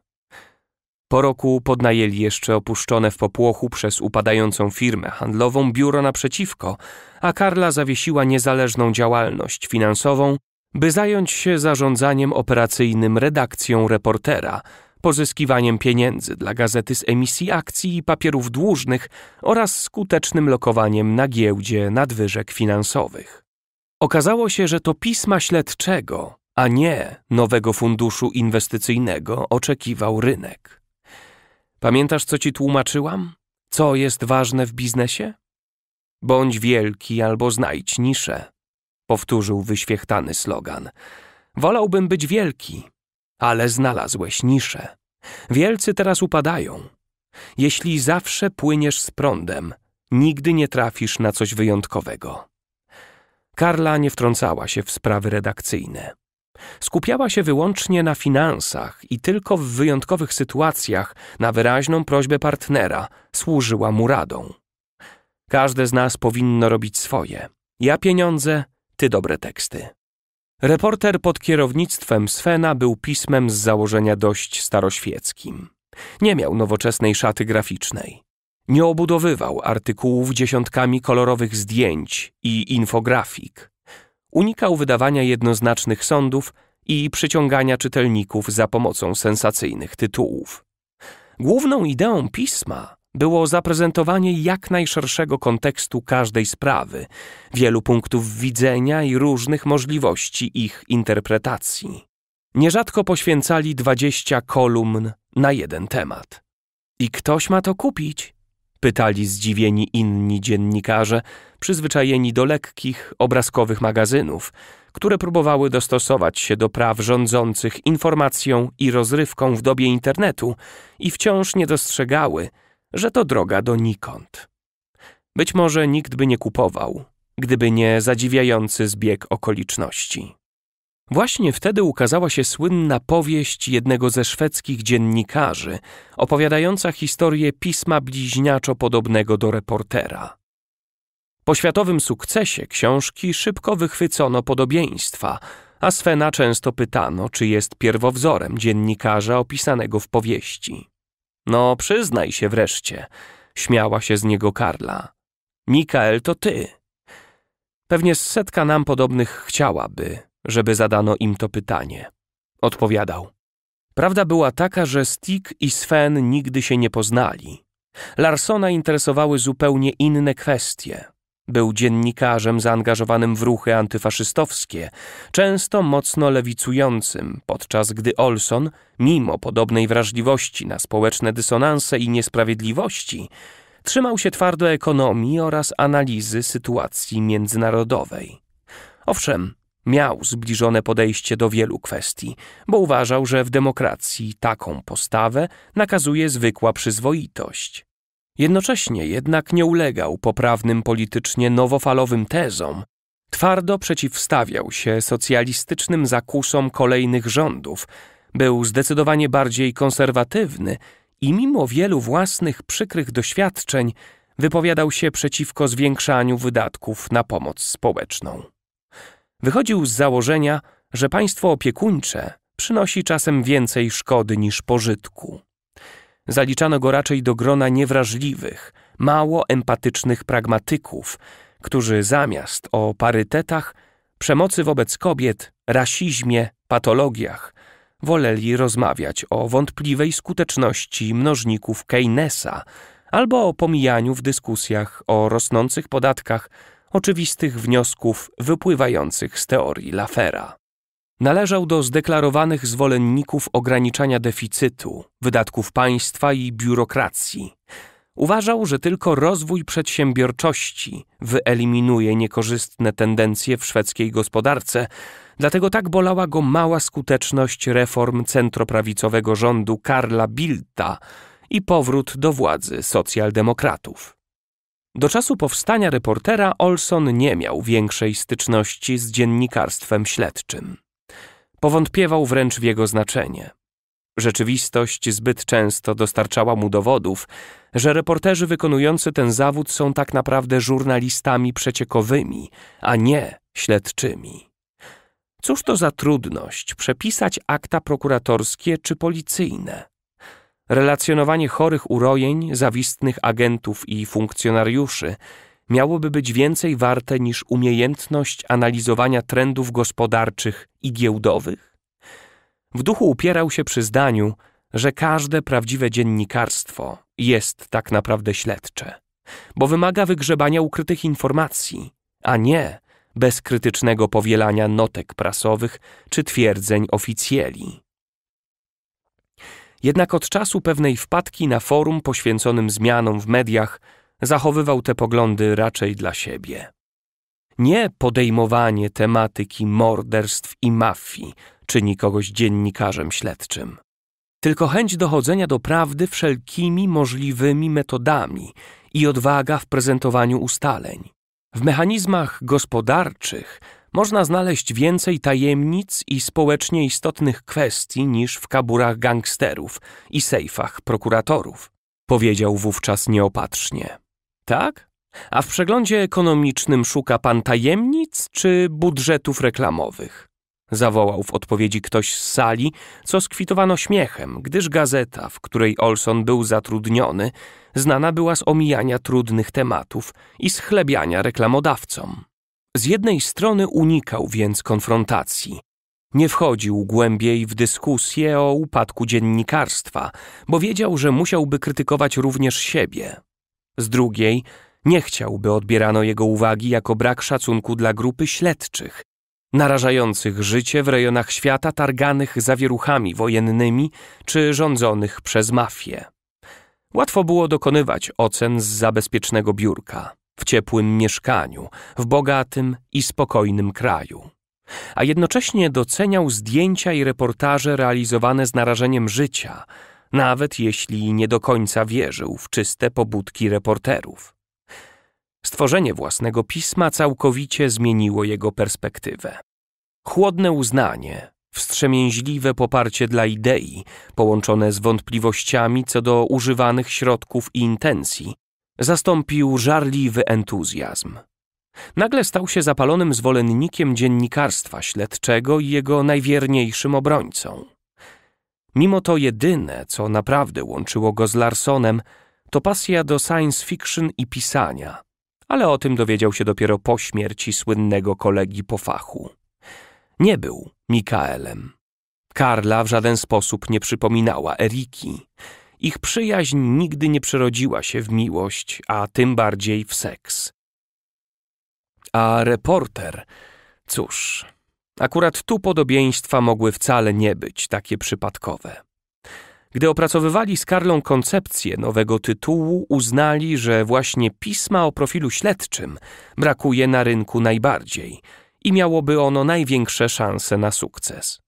Po roku podnajęli jeszcze opuszczone w popłochu przez upadającą firmę handlową biuro naprzeciwko, a Karla zawiesiła niezależną działalność finansową, by zająć się zarządzaniem operacyjnym redakcją reportera – pozyskiwaniem pieniędzy dla gazety z emisji akcji i papierów dłużnych oraz skutecznym lokowaniem na giełdzie nadwyżek finansowych. Okazało się, że to pisma śledczego, a nie nowego funduszu inwestycyjnego oczekiwał rynek. Pamiętasz, co ci tłumaczyłam? Co jest ważne w biznesie? Bądź wielki albo znajdź niszę, powtórzył wyświechtany slogan. Wolałbym być wielki, ale znalazłeś niszę. Wielcy teraz upadają. Jeśli zawsze płyniesz z prądem, nigdy nie trafisz na coś wyjątkowego. Karla nie wtrącała się w sprawy redakcyjne. Skupiała się wyłącznie na finansach i tylko w wyjątkowych sytuacjach na wyraźną prośbę partnera służyła mu radą. Każde z nas powinno robić swoje. Ja pieniądze, ty dobre teksty. Reporter pod kierownictwem Svena był pismem z założenia dość staroświeckim. Nie miał nowoczesnej szaty graficznej. Nie obudowywał artykułów dziesiątkami kolorowych zdjęć i infografik. Unikał wydawania jednoznacznych sądów i przyciągania czytelników za pomocą sensacyjnych tytułów. Główną ideą pisma było zaprezentowanie jak najszerszego kontekstu każdej sprawy, wielu punktów widzenia i różnych możliwości ich interpretacji. Nierzadko poświęcali dwadzieścia kolumn na jeden temat. I ktoś ma to kupić? Pytali zdziwieni inni dziennikarze, przyzwyczajeni do lekkich, obrazkowych magazynów, które próbowały dostosować się do praw rządzących informacją i rozrywką w dobie internetu i wciąż nie dostrzegały, że to droga donikąd. Być może nikt by nie kupował, gdyby nie zadziwiający zbieg okoliczności. Właśnie wtedy ukazała się słynna powieść jednego ze szwedzkich dziennikarzy, opowiadająca historię pisma bliźniaczo podobnego do reportera. Po światowym sukcesie książki szybko wychwycono podobieństwa, a Svena często pytano, czy jest pierwowzorem dziennikarza opisanego w powieści. No, przyznaj się wreszcie, śmiała się z niego Karla. Mikael to ty. Pewnie setka nam podobnych chciałaby, żeby zadano im to pytanie. Odpowiadał. Prawda była taka, że Stig i Sven nigdy się nie poznali. Larsona interesowały zupełnie inne kwestie. Był dziennikarzem zaangażowanym w ruchy antyfaszystowskie, często mocno lewicującym, podczas gdy Olson, mimo podobnej wrażliwości na społeczne dysonanse i niesprawiedliwości, trzymał się twardo ekonomii oraz analizy sytuacji międzynarodowej. Owszem, miał zbliżone podejście do wielu kwestii, bo uważał, że w demokracji taką postawę nakazuje zwykła przyzwoitość. Jednocześnie jednak nie ulegał poprawnym politycznie nowofalowym tezom, twardo przeciwstawiał się socjalistycznym zakusom kolejnych rządów, był zdecydowanie bardziej konserwatywny i mimo wielu własnych przykrych doświadczeń wypowiadał się przeciwko zwiększaniu wydatków na pomoc społeczną. Wychodził z założenia, że państwo opiekuńcze przynosi czasem więcej szkody niż pożytku. Zaliczano go raczej do grona niewrażliwych, mało empatycznych pragmatyków, którzy zamiast o parytetach, przemocy wobec kobiet, rasizmie, patologiach, woleli rozmawiać o wątpliwej skuteczności mnożników Keynesa albo o pomijaniu w dyskusjach o rosnących podatkach oczywistych wniosków wypływających z teorii Lafera. Należał do zdeklarowanych zwolenników ograniczania deficytu, wydatków państwa i biurokracji. Uważał, że tylko rozwój przedsiębiorczości wyeliminuje niekorzystne tendencje w szwedzkiej gospodarce, dlatego tak bolała go mała skuteczność reform centroprawicowego rządu Karla Bilta i powrót do władzy socjaldemokratów. Do czasu powstania reportera Olson nie miał większej styczności z dziennikarstwem śledczym. Powątpiewał wręcz w jego znaczenie. Rzeczywistość zbyt często dostarczała mu dowodów, że reporterzy wykonujący ten zawód są tak naprawdę żurnalistami przeciekowymi, a nie śledczymi. Cóż to za trudność przepisać akta prokuratorskie czy policyjne? Relacjonowanie chorych urojeń, zawistnych agentów i funkcjonariuszy – miałoby być więcej warte niż umiejętność analizowania trendów gospodarczych i giełdowych? W duchu upierał się przy zdaniu, że każde prawdziwe dziennikarstwo jest tak naprawdę śledcze, bo wymaga wygrzebania ukrytych informacji, a nie bezkrytycznego powielania notek prasowych czy twierdzeń oficjeli. Jednak od czasu pewnej wpadki na forum poświęconym zmianom w mediach zachowywał te poglądy raczej dla siebie. Nie podejmowanie tematyki morderstw i mafii czyni kogoś dziennikarzem śledczym, tylko chęć dochodzenia do prawdy wszelkimi możliwymi metodami i odwaga w prezentowaniu ustaleń. W mechanizmach gospodarczych można znaleźć więcej tajemnic i społecznie istotnych kwestii niż w kaburach gangsterów i sejfach prokuratorów, powiedział wówczas nieopatrznie. Tak? A w przeglądzie ekonomicznym szuka pan tajemnic czy budżetów reklamowych? Zawołał w odpowiedzi ktoś z sali, co skwitowano śmiechem, gdyż gazeta, w której Olson był zatrudniony, znana była z omijania trudnych tematów i schlebiania reklamodawcom. Z jednej strony unikał więc konfrontacji. Nie wchodził głębiej w dyskusję o upadku dziennikarstwa, bo wiedział, że musiałby krytykować również siebie. Z drugiej, nie chciał, by odbierano jego uwagi jako brak szacunku dla grupy śledczych, narażających życie w rejonach świata targanych zawieruchami wojennymi czy rządzonych przez mafię. Łatwo było dokonywać ocen z zabezpiecznego biurka, w ciepłym mieszkaniu, w bogatym i spokojnym kraju. A jednocześnie doceniał zdjęcia i reportaże realizowane z narażeniem życia – nawet jeśli nie do końca wierzył w czyste pobudki reporterów. Stworzenie własnego pisma całkowicie zmieniło jego perspektywę. Chłodne uznanie, wstrzemięźliwe poparcie dla idei, połączone z wątpliwościami co do używanych środków i intencji, zastąpił żarliwy entuzjazm. Nagle stał się zapalonym zwolennikiem dziennikarstwa śledczego i jego najwierniejszym obrońcą. Mimo to jedyne, co naprawdę łączyło go z Larsonem, to pasja do science fiction i pisania, ale o tym dowiedział się dopiero po śmierci słynnego kolegi po fachu. Nie był Mikaelem. Karla w żaden sposób nie przypominała Eriki. Ich przyjaźń nigdy nie przerodziła się w miłość, a tym bardziej w seks. A reporter, cóż, Akurat tu podobieństwa mogły wcale nie być takie przypadkowe. Gdy opracowywali z Karlą koncepcję nowego tytułu, uznali, że właśnie pisma o profilu śledczym brakuje na rynku najbardziej i miałoby ono największe szanse na sukces.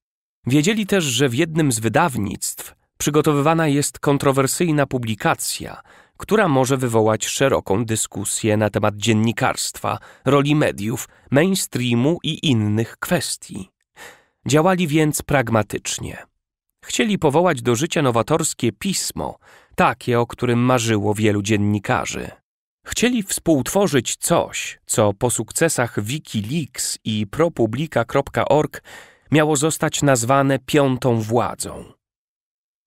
Wiedzieli też, że w jednym z wydawnictw przygotowywana jest kontrowersyjna publikacja która może wywołać szeroką dyskusję na temat dziennikarstwa, roli mediów, mainstreamu i innych kwestii. Działali więc pragmatycznie. Chcieli powołać do życia nowatorskie pismo, takie, o którym marzyło wielu dziennikarzy. Chcieli współtworzyć coś, co po sukcesach Wikileaks i propublika.org miało zostać nazwane piątą władzą.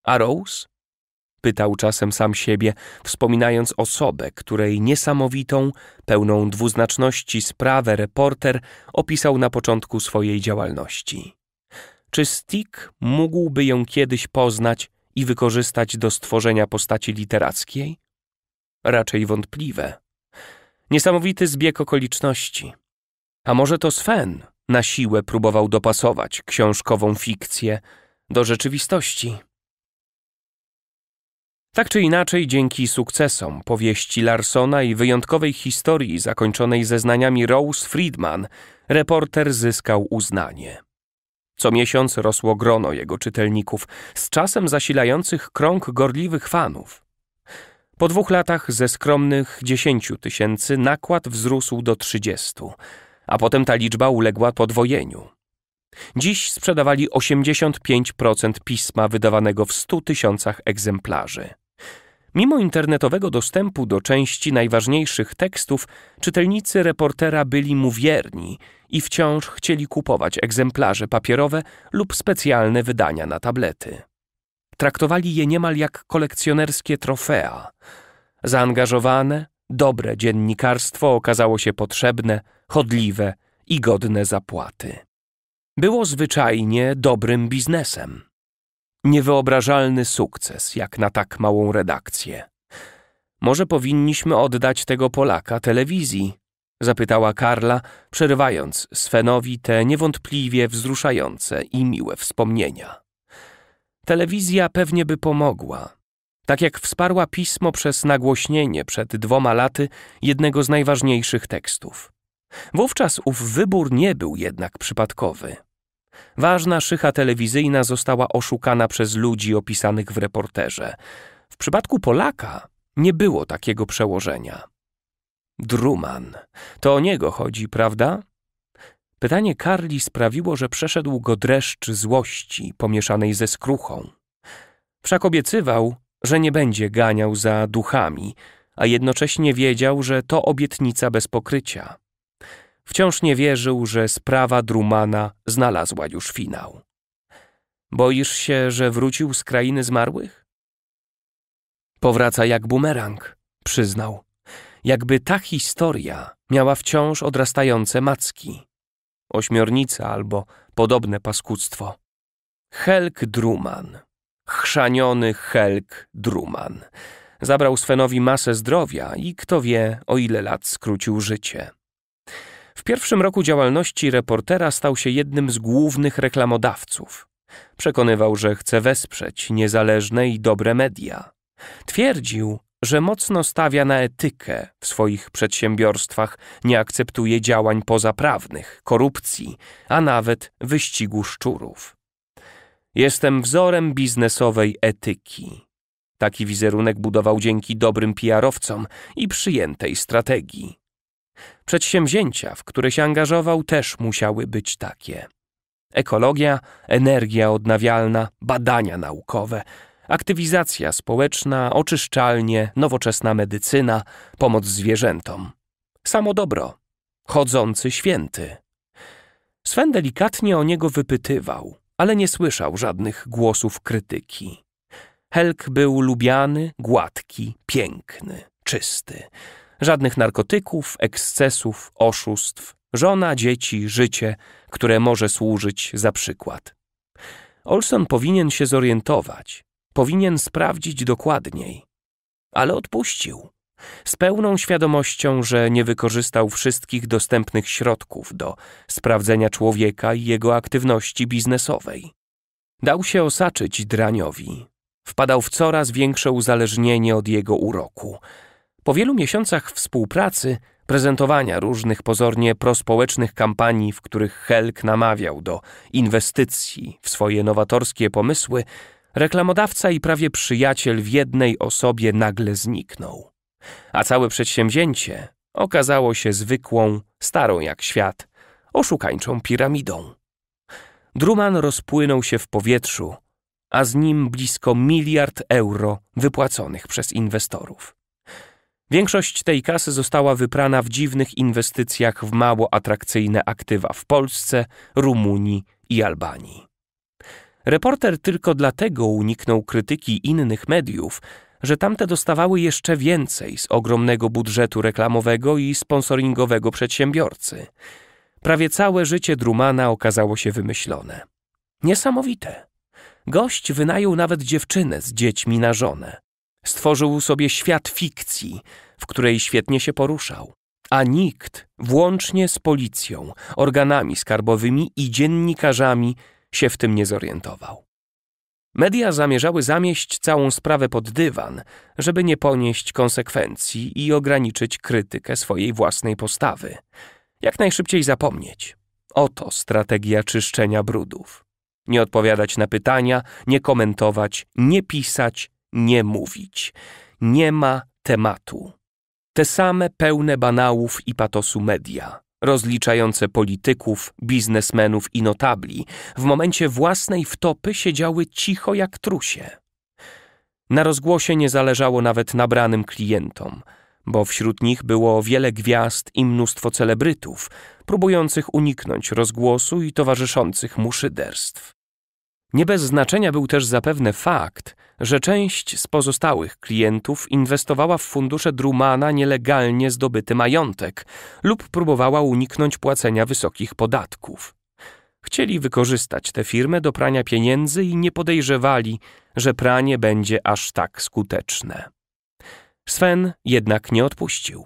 A Rose pytał czasem sam siebie, wspominając osobę, której niesamowitą, pełną dwuznaczności sprawę reporter opisał na początku swojej działalności. Czy Stick mógłby ją kiedyś poznać i wykorzystać do stworzenia postaci literackiej? Raczej wątpliwe. Niesamowity zbieg okoliczności. A może to Sven na siłę próbował dopasować książkową fikcję do rzeczywistości? Tak czy inaczej, dzięki sukcesom powieści Larsona i wyjątkowej historii zakończonej zeznaniami Rose Friedman, reporter zyskał uznanie. Co miesiąc rosło grono jego czytelników, z czasem zasilających krąg gorliwych fanów. Po dwóch latach ze skromnych 10 tysięcy nakład wzrósł do 30, a potem ta liczba uległa podwojeniu. Dziś sprzedawali 85% pisma wydawanego w 100 tysiącach egzemplarzy. Mimo internetowego dostępu do części najważniejszych tekstów, czytelnicy reportera byli mu wierni i wciąż chcieli kupować egzemplarze papierowe lub specjalne wydania na tablety. Traktowali je niemal jak kolekcjonerskie trofea. Zaangażowane, dobre dziennikarstwo okazało się potrzebne, chodliwe i godne zapłaty. Było zwyczajnie dobrym biznesem. Niewyobrażalny sukces, jak na tak małą redakcję. Może powinniśmy oddać tego Polaka telewizji? Zapytała Karla, przerywając Svenowi te niewątpliwie wzruszające i miłe wspomnienia. Telewizja pewnie by pomogła. Tak jak wsparła pismo przez nagłośnienie przed dwoma laty jednego z najważniejszych tekstów. Wówczas ów wybór nie był jednak przypadkowy. Ważna szycha telewizyjna została oszukana przez ludzi opisanych w reporterze. W przypadku Polaka nie było takiego przełożenia. Druman. To o niego chodzi, prawda? Pytanie Karli sprawiło, że przeszedł go dreszcz złości pomieszanej ze skruchą. Wszak obiecywał, że nie będzie ganiał za duchami, a jednocześnie wiedział, że to obietnica bez pokrycia. Wciąż nie wierzył, że sprawa Drumana znalazła już finał. Boisz się, że wrócił z krainy zmarłych? Powraca jak bumerang, przyznał. Jakby ta historia miała wciąż odrastające macki. Ośmiornica albo podobne paskudztwo. Helk Druman. Chrzaniony Helk Druman. Zabrał Svenowi masę zdrowia i kto wie, o ile lat skrócił życie. W pierwszym roku działalności reportera stał się jednym z głównych reklamodawców. Przekonywał, że chce wesprzeć niezależne i dobre media. Twierdził, że mocno stawia na etykę w swoich przedsiębiorstwach, nie akceptuje działań pozaprawnych, korupcji, a nawet wyścigu szczurów. Jestem wzorem biznesowej etyki. Taki wizerunek budował dzięki dobrym PR-owcom i przyjętej strategii. Przedsięwzięcia, w które się angażował, też musiały być takie. Ekologia, energia odnawialna, badania naukowe, aktywizacja społeczna, oczyszczalnie, nowoczesna medycyna, pomoc zwierzętom. Samo dobro, chodzący święty. Sven delikatnie o niego wypytywał, ale nie słyszał żadnych głosów krytyki. Helk był lubiany, gładki, piękny, czysty. Żadnych narkotyków, ekscesów, oszustw, żona, dzieci, życie, które może służyć za przykład. Olson powinien się zorientować, powinien sprawdzić dokładniej. Ale odpuścił. Z pełną świadomością, że nie wykorzystał wszystkich dostępnych środków do sprawdzenia człowieka i jego aktywności biznesowej. Dał się osaczyć draniowi. Wpadał w coraz większe uzależnienie od jego uroku – po wielu miesiącach współpracy, prezentowania różnych pozornie prospołecznych kampanii, w których Helk namawiał do inwestycji w swoje nowatorskie pomysły, reklamodawca i prawie przyjaciel w jednej osobie nagle zniknął. A całe przedsięwzięcie okazało się zwykłą, starą jak świat, oszukańczą piramidą. Druman rozpłynął się w powietrzu, a z nim blisko miliard euro wypłaconych przez inwestorów. Większość tej kasy została wyprana w dziwnych inwestycjach w mało atrakcyjne aktywa w Polsce, Rumunii i Albanii. Reporter tylko dlatego uniknął krytyki innych mediów, że tamte dostawały jeszcze więcej z ogromnego budżetu reklamowego i sponsoringowego przedsiębiorcy. Prawie całe życie Drumana okazało się wymyślone. Niesamowite. Gość wynajął nawet dziewczynę z dziećmi na żonę. Stworzył sobie świat fikcji, w której świetnie się poruszał. A nikt, włącznie z policją, organami skarbowymi i dziennikarzami, się w tym nie zorientował. Media zamierzały zamieść całą sprawę pod dywan, żeby nie ponieść konsekwencji i ograniczyć krytykę swojej własnej postawy. Jak najszybciej zapomnieć. Oto strategia czyszczenia brudów. Nie odpowiadać na pytania, nie komentować, nie pisać, nie mówić. Nie ma tematu. Te same pełne banałów i patosu media, rozliczające polityków, biznesmenów i notabli, w momencie własnej wtopy siedziały cicho jak trusie. Na rozgłosie nie zależało nawet nabranym klientom, bo wśród nich było wiele gwiazd i mnóstwo celebrytów, próbujących uniknąć rozgłosu i towarzyszących mu szyderstw. Nie bez znaczenia był też zapewne fakt, że część z pozostałych klientów inwestowała w fundusze Drumana nielegalnie zdobyty majątek lub próbowała uniknąć płacenia wysokich podatków. Chcieli wykorzystać tę firmę do prania pieniędzy i nie podejrzewali, że pranie będzie aż tak skuteczne. Sven jednak nie odpuścił.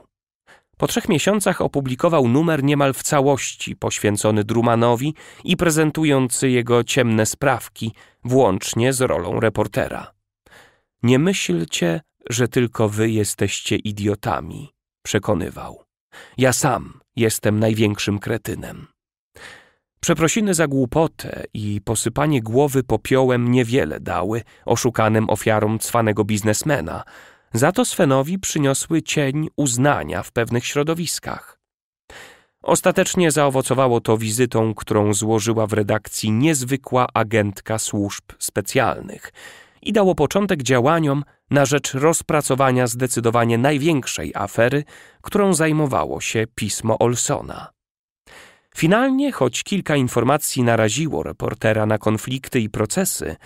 Po trzech miesiącach opublikował numer niemal w całości poświęcony Drumanowi i prezentujący jego ciemne sprawki, włącznie z rolą reportera. Nie myślcie, że tylko wy jesteście idiotami, przekonywał. Ja sam jestem największym kretynem. Przeprosiny za głupotę i posypanie głowy popiołem niewiele dały oszukanym ofiarom cwanego biznesmena, za to Svenowi przyniosły cień uznania w pewnych środowiskach. Ostatecznie zaowocowało to wizytą, którą złożyła w redakcji niezwykła agentka służb specjalnych i dało początek działaniom na rzecz rozpracowania zdecydowanie największej afery, którą zajmowało się pismo Olsona. Finalnie, choć kilka informacji naraziło reportera na konflikty i procesy,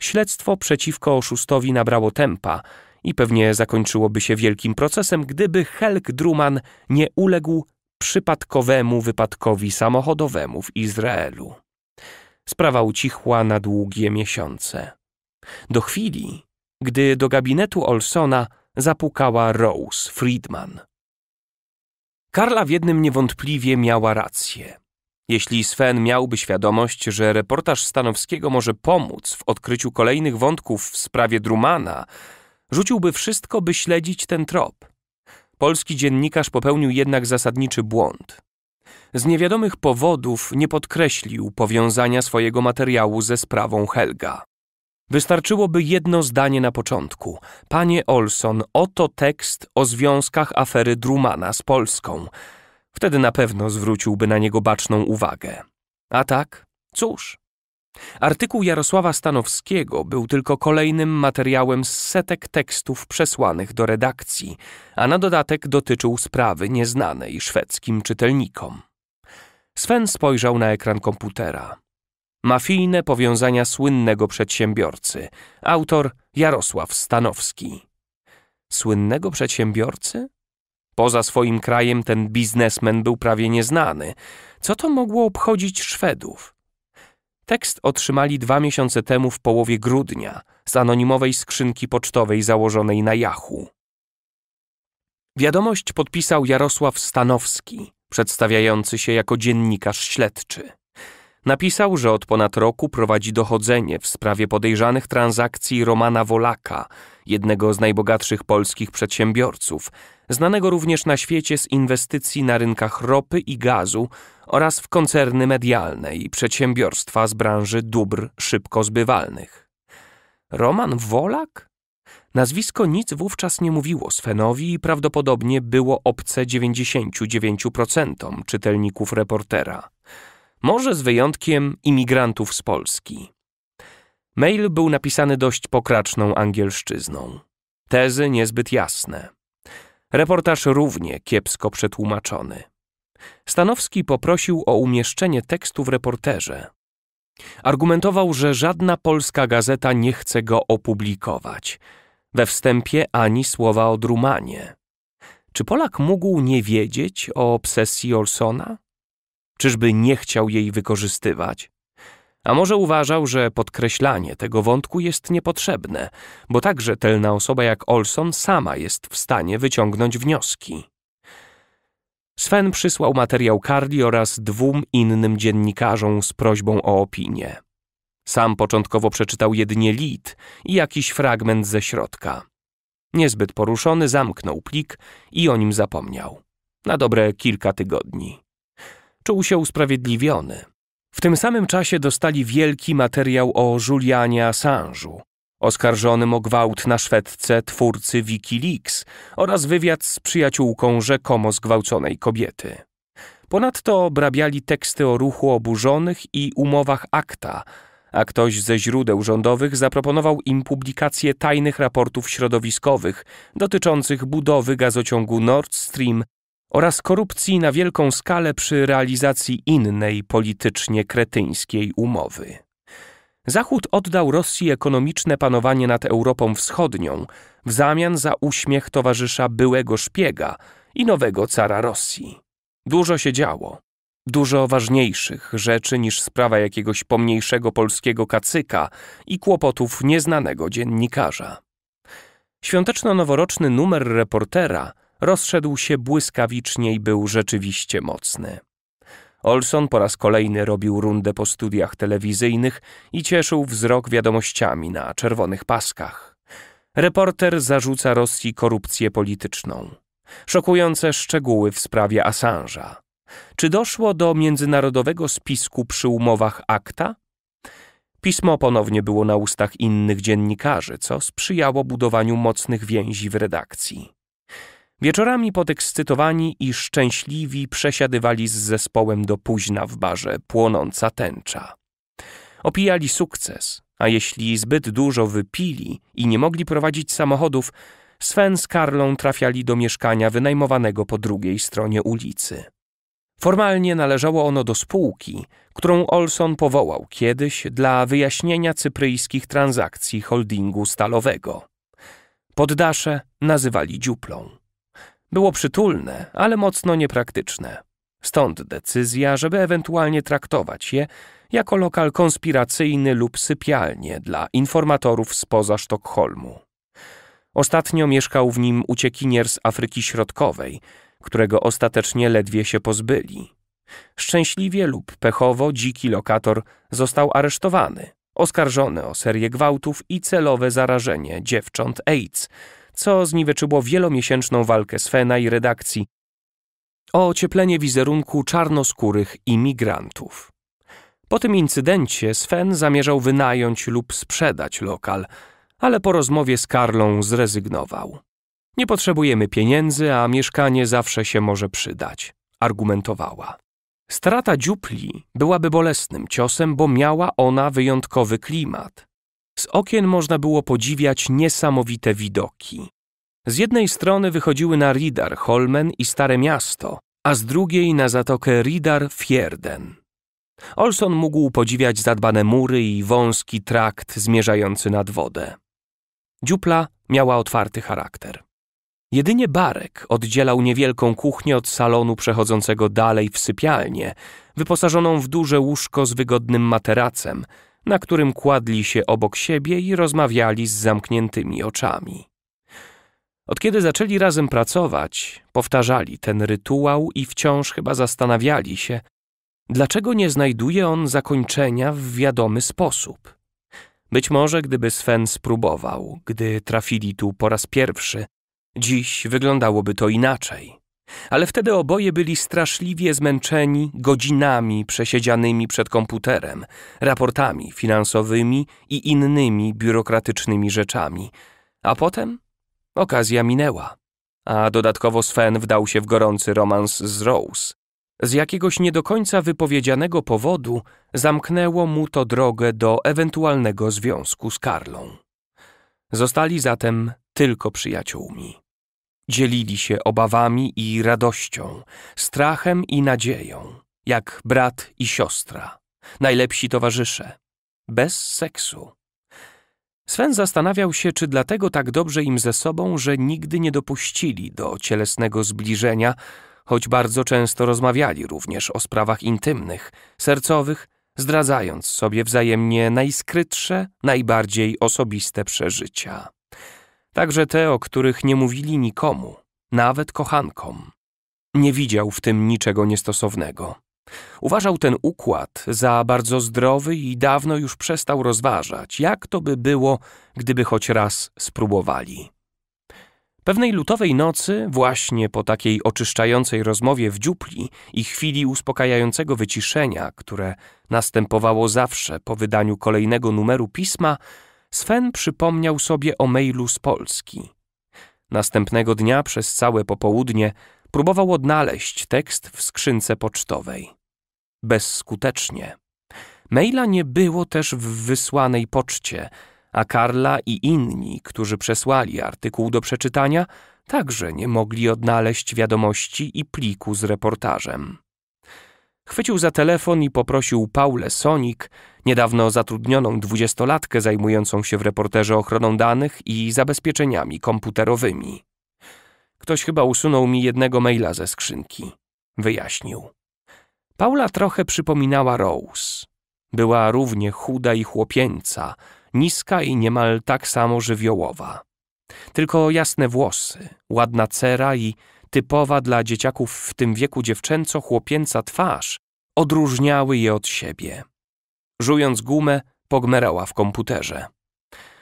śledztwo przeciwko oszustowi nabrało tempa – i pewnie zakończyłoby się wielkim procesem, gdyby Helk Druman nie uległ przypadkowemu wypadkowi samochodowemu w Izraelu. Sprawa ucichła na długie miesiące. Do chwili, gdy do gabinetu Olsona zapukała Rose Friedman. Karla w jednym niewątpliwie miała rację. Jeśli Sven miałby świadomość, że reportaż Stanowskiego może pomóc w odkryciu kolejnych wątków w sprawie Drumana, Rzuciłby wszystko, by śledzić ten trop. Polski dziennikarz popełnił jednak zasadniczy błąd. Z niewiadomych powodów nie podkreślił powiązania swojego materiału ze sprawą Helga. Wystarczyłoby jedno zdanie na początku. Panie Olson, oto tekst o związkach afery Drumana z Polską. Wtedy na pewno zwróciłby na niego baczną uwagę. A tak, cóż, Artykuł Jarosława Stanowskiego był tylko kolejnym materiałem z setek tekstów przesłanych do redakcji, a na dodatek dotyczył sprawy nieznanej szwedzkim czytelnikom. Sven spojrzał na ekran komputera. Mafijne powiązania słynnego przedsiębiorcy. Autor Jarosław Stanowski. Słynnego przedsiębiorcy? Poza swoim krajem ten biznesmen był prawie nieznany. Co to mogło obchodzić Szwedów? Tekst otrzymali dwa miesiące temu w połowie grudnia z anonimowej skrzynki pocztowej założonej na Yahoo. Wiadomość podpisał Jarosław Stanowski, przedstawiający się jako dziennikarz śledczy. Napisał, że od ponad roku prowadzi dochodzenie w sprawie podejrzanych transakcji Romana Wolaka – jednego z najbogatszych polskich przedsiębiorców, znanego również na świecie z inwestycji na rynkach ropy i gazu oraz w koncerny medialne i przedsiębiorstwa z branży dóbr szybko zbywalnych. Roman Wolak? Nazwisko nic wówczas nie mówiło Svenowi i prawdopodobnie było obce 99% czytelników reportera. Może z wyjątkiem imigrantów z Polski. Mail był napisany dość pokraczną angielszczyzną. Tezy niezbyt jasne. Reportaż równie kiepsko przetłumaczony. Stanowski poprosił o umieszczenie tekstu w reporterze. Argumentował, że żadna polska gazeta nie chce go opublikować. We wstępie ani słowa o Drumanie. Czy Polak mógł nie wiedzieć o obsesji Olsona? Czyżby nie chciał jej wykorzystywać? A może uważał, że podkreślanie tego wątku jest niepotrzebne, bo tak rzetelna osoba jak Olson sama jest w stanie wyciągnąć wnioski. Sven przysłał materiał Carly oraz dwóm innym dziennikarzom z prośbą o opinię. Sam początkowo przeczytał jedynie lit i jakiś fragment ze środka. Niezbyt poruszony zamknął plik i o nim zapomniał. Na dobre kilka tygodni. Czuł się usprawiedliwiony. W tym samym czasie dostali wielki materiał o Julianie Assange'u, oskarżonym o gwałt na Szwedce twórcy Wikileaks oraz wywiad z przyjaciółką rzekomo zgwałconej kobiety. Ponadto obrabiali teksty o ruchu oburzonych i umowach akta, a ktoś ze źródeł rządowych zaproponował im publikację tajnych raportów środowiskowych dotyczących budowy gazociągu Nord Stream oraz korupcji na wielką skalę przy realizacji innej politycznie kretyńskiej umowy. Zachód oddał Rosji ekonomiczne panowanie nad Europą Wschodnią w zamian za uśmiech towarzysza byłego szpiega i nowego cara Rosji. Dużo się działo. Dużo ważniejszych rzeczy niż sprawa jakiegoś pomniejszego polskiego kacyka i kłopotów nieznanego dziennikarza. Świąteczno-noworoczny numer reportera – rozszedł się błyskawicznie i był rzeczywiście mocny. Olson po raz kolejny robił rundę po studiach telewizyjnych i cieszył wzrok wiadomościami na czerwonych paskach. Reporter zarzuca Rosji korupcję polityczną. Szokujące szczegóły w sprawie Assange'a. Czy doszło do międzynarodowego spisku przy umowach akta? Pismo ponownie było na ustach innych dziennikarzy, co sprzyjało budowaniu mocnych więzi w redakcji. Wieczorami podekscytowani i szczęśliwi przesiadywali z zespołem do późna w barze płonąca tęcza. Opijali sukces, a jeśli zbyt dużo wypili i nie mogli prowadzić samochodów, Sven z Karlą trafiali do mieszkania wynajmowanego po drugiej stronie ulicy. Formalnie należało ono do spółki, którą Olson powołał kiedyś dla wyjaśnienia cypryjskich transakcji holdingu stalowego. Poddasze nazywali dziuplą. Było przytulne, ale mocno niepraktyczne. Stąd decyzja, żeby ewentualnie traktować je jako lokal konspiracyjny lub sypialnie dla informatorów spoza Sztokholmu. Ostatnio mieszkał w nim uciekinier z Afryki Środkowej, którego ostatecznie ledwie się pozbyli. Szczęśliwie lub pechowo dziki lokator został aresztowany, oskarżony o serię gwałtów i celowe zarażenie dziewcząt AIDS – co zniweczyło wielomiesięczną walkę Svena i redakcji o ocieplenie wizerunku czarnoskórych imigrantów. Po tym incydencie Sven zamierzał wynająć lub sprzedać lokal, ale po rozmowie z Karlą zrezygnował. Nie potrzebujemy pieniędzy, a mieszkanie zawsze się może przydać, argumentowała. Strata dziupli byłaby bolesnym ciosem, bo miała ona wyjątkowy klimat. Z okien można było podziwiać niesamowite widoki. Z jednej strony wychodziły na Ridar, Holmen i Stare Miasto, a z drugiej na zatokę Ridar, Fierden. Olson mógł podziwiać zadbane mury i wąski trakt zmierzający nad wodę. Dziupla miała otwarty charakter. Jedynie barek oddzielał niewielką kuchnię od salonu przechodzącego dalej w sypialnię, wyposażoną w duże łóżko z wygodnym materacem – na którym kładli się obok siebie i rozmawiali z zamkniętymi oczami. Od kiedy zaczęli razem pracować, powtarzali ten rytuał i wciąż chyba zastanawiali się, dlaczego nie znajduje on zakończenia w wiadomy sposób. Być może gdyby Sven spróbował, gdy trafili tu po raz pierwszy, dziś wyglądałoby to inaczej. Ale wtedy oboje byli straszliwie zmęczeni godzinami przesiedzianymi przed komputerem, raportami finansowymi i innymi biurokratycznymi rzeczami. A potem okazja minęła. A dodatkowo Sven wdał się w gorący romans z Rose. Z jakiegoś nie do końca wypowiedzianego powodu zamknęło mu to drogę do ewentualnego związku z Karlą. Zostali zatem tylko przyjaciółmi. Dzielili się obawami i radością, strachem i nadzieją, jak brat i siostra, najlepsi towarzysze, bez seksu. Sven zastanawiał się, czy dlatego tak dobrze im ze sobą, że nigdy nie dopuścili do cielesnego zbliżenia, choć bardzo często rozmawiali również o sprawach intymnych, sercowych, zdradzając sobie wzajemnie najskrytsze, najbardziej osobiste przeżycia także te, o których nie mówili nikomu, nawet kochankom. Nie widział w tym niczego niestosownego. Uważał ten układ za bardzo zdrowy i dawno już przestał rozważać, jak to by było, gdyby choć raz spróbowali. Pewnej lutowej nocy, właśnie po takiej oczyszczającej rozmowie w dziupli i chwili uspokajającego wyciszenia, które następowało zawsze po wydaniu kolejnego numeru pisma, Sven przypomniał sobie o mailu z Polski. Następnego dnia przez całe popołudnie próbował odnaleźć tekst w skrzynce pocztowej. Bezskutecznie. Maila nie było też w wysłanej poczcie, a Karla i inni, którzy przesłali artykuł do przeczytania, także nie mogli odnaleźć wiadomości i pliku z reportażem. Chwycił za telefon i poprosił Paulę Sonik, Niedawno zatrudnioną dwudziestolatkę zajmującą się w reporterze ochroną danych i zabezpieczeniami komputerowymi. Ktoś chyba usunął mi jednego maila ze skrzynki. Wyjaśnił. Paula trochę przypominała Rose. Była równie chuda i chłopięca, niska i niemal tak samo żywiołowa. Tylko jasne włosy, ładna cera i typowa dla dzieciaków w tym wieku dziewczęco-chłopięca twarz odróżniały je od siebie. Żując gumę, pogmerała w komputerze.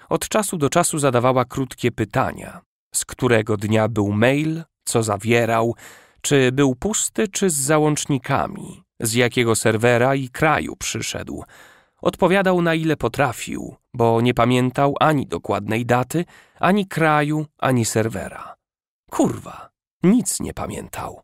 Od czasu do czasu zadawała krótkie pytania. Z którego dnia był mail, co zawierał, czy był pusty, czy z załącznikami, z jakiego serwera i kraju przyszedł. Odpowiadał na ile potrafił, bo nie pamiętał ani dokładnej daty, ani kraju, ani serwera. Kurwa, nic nie pamiętał.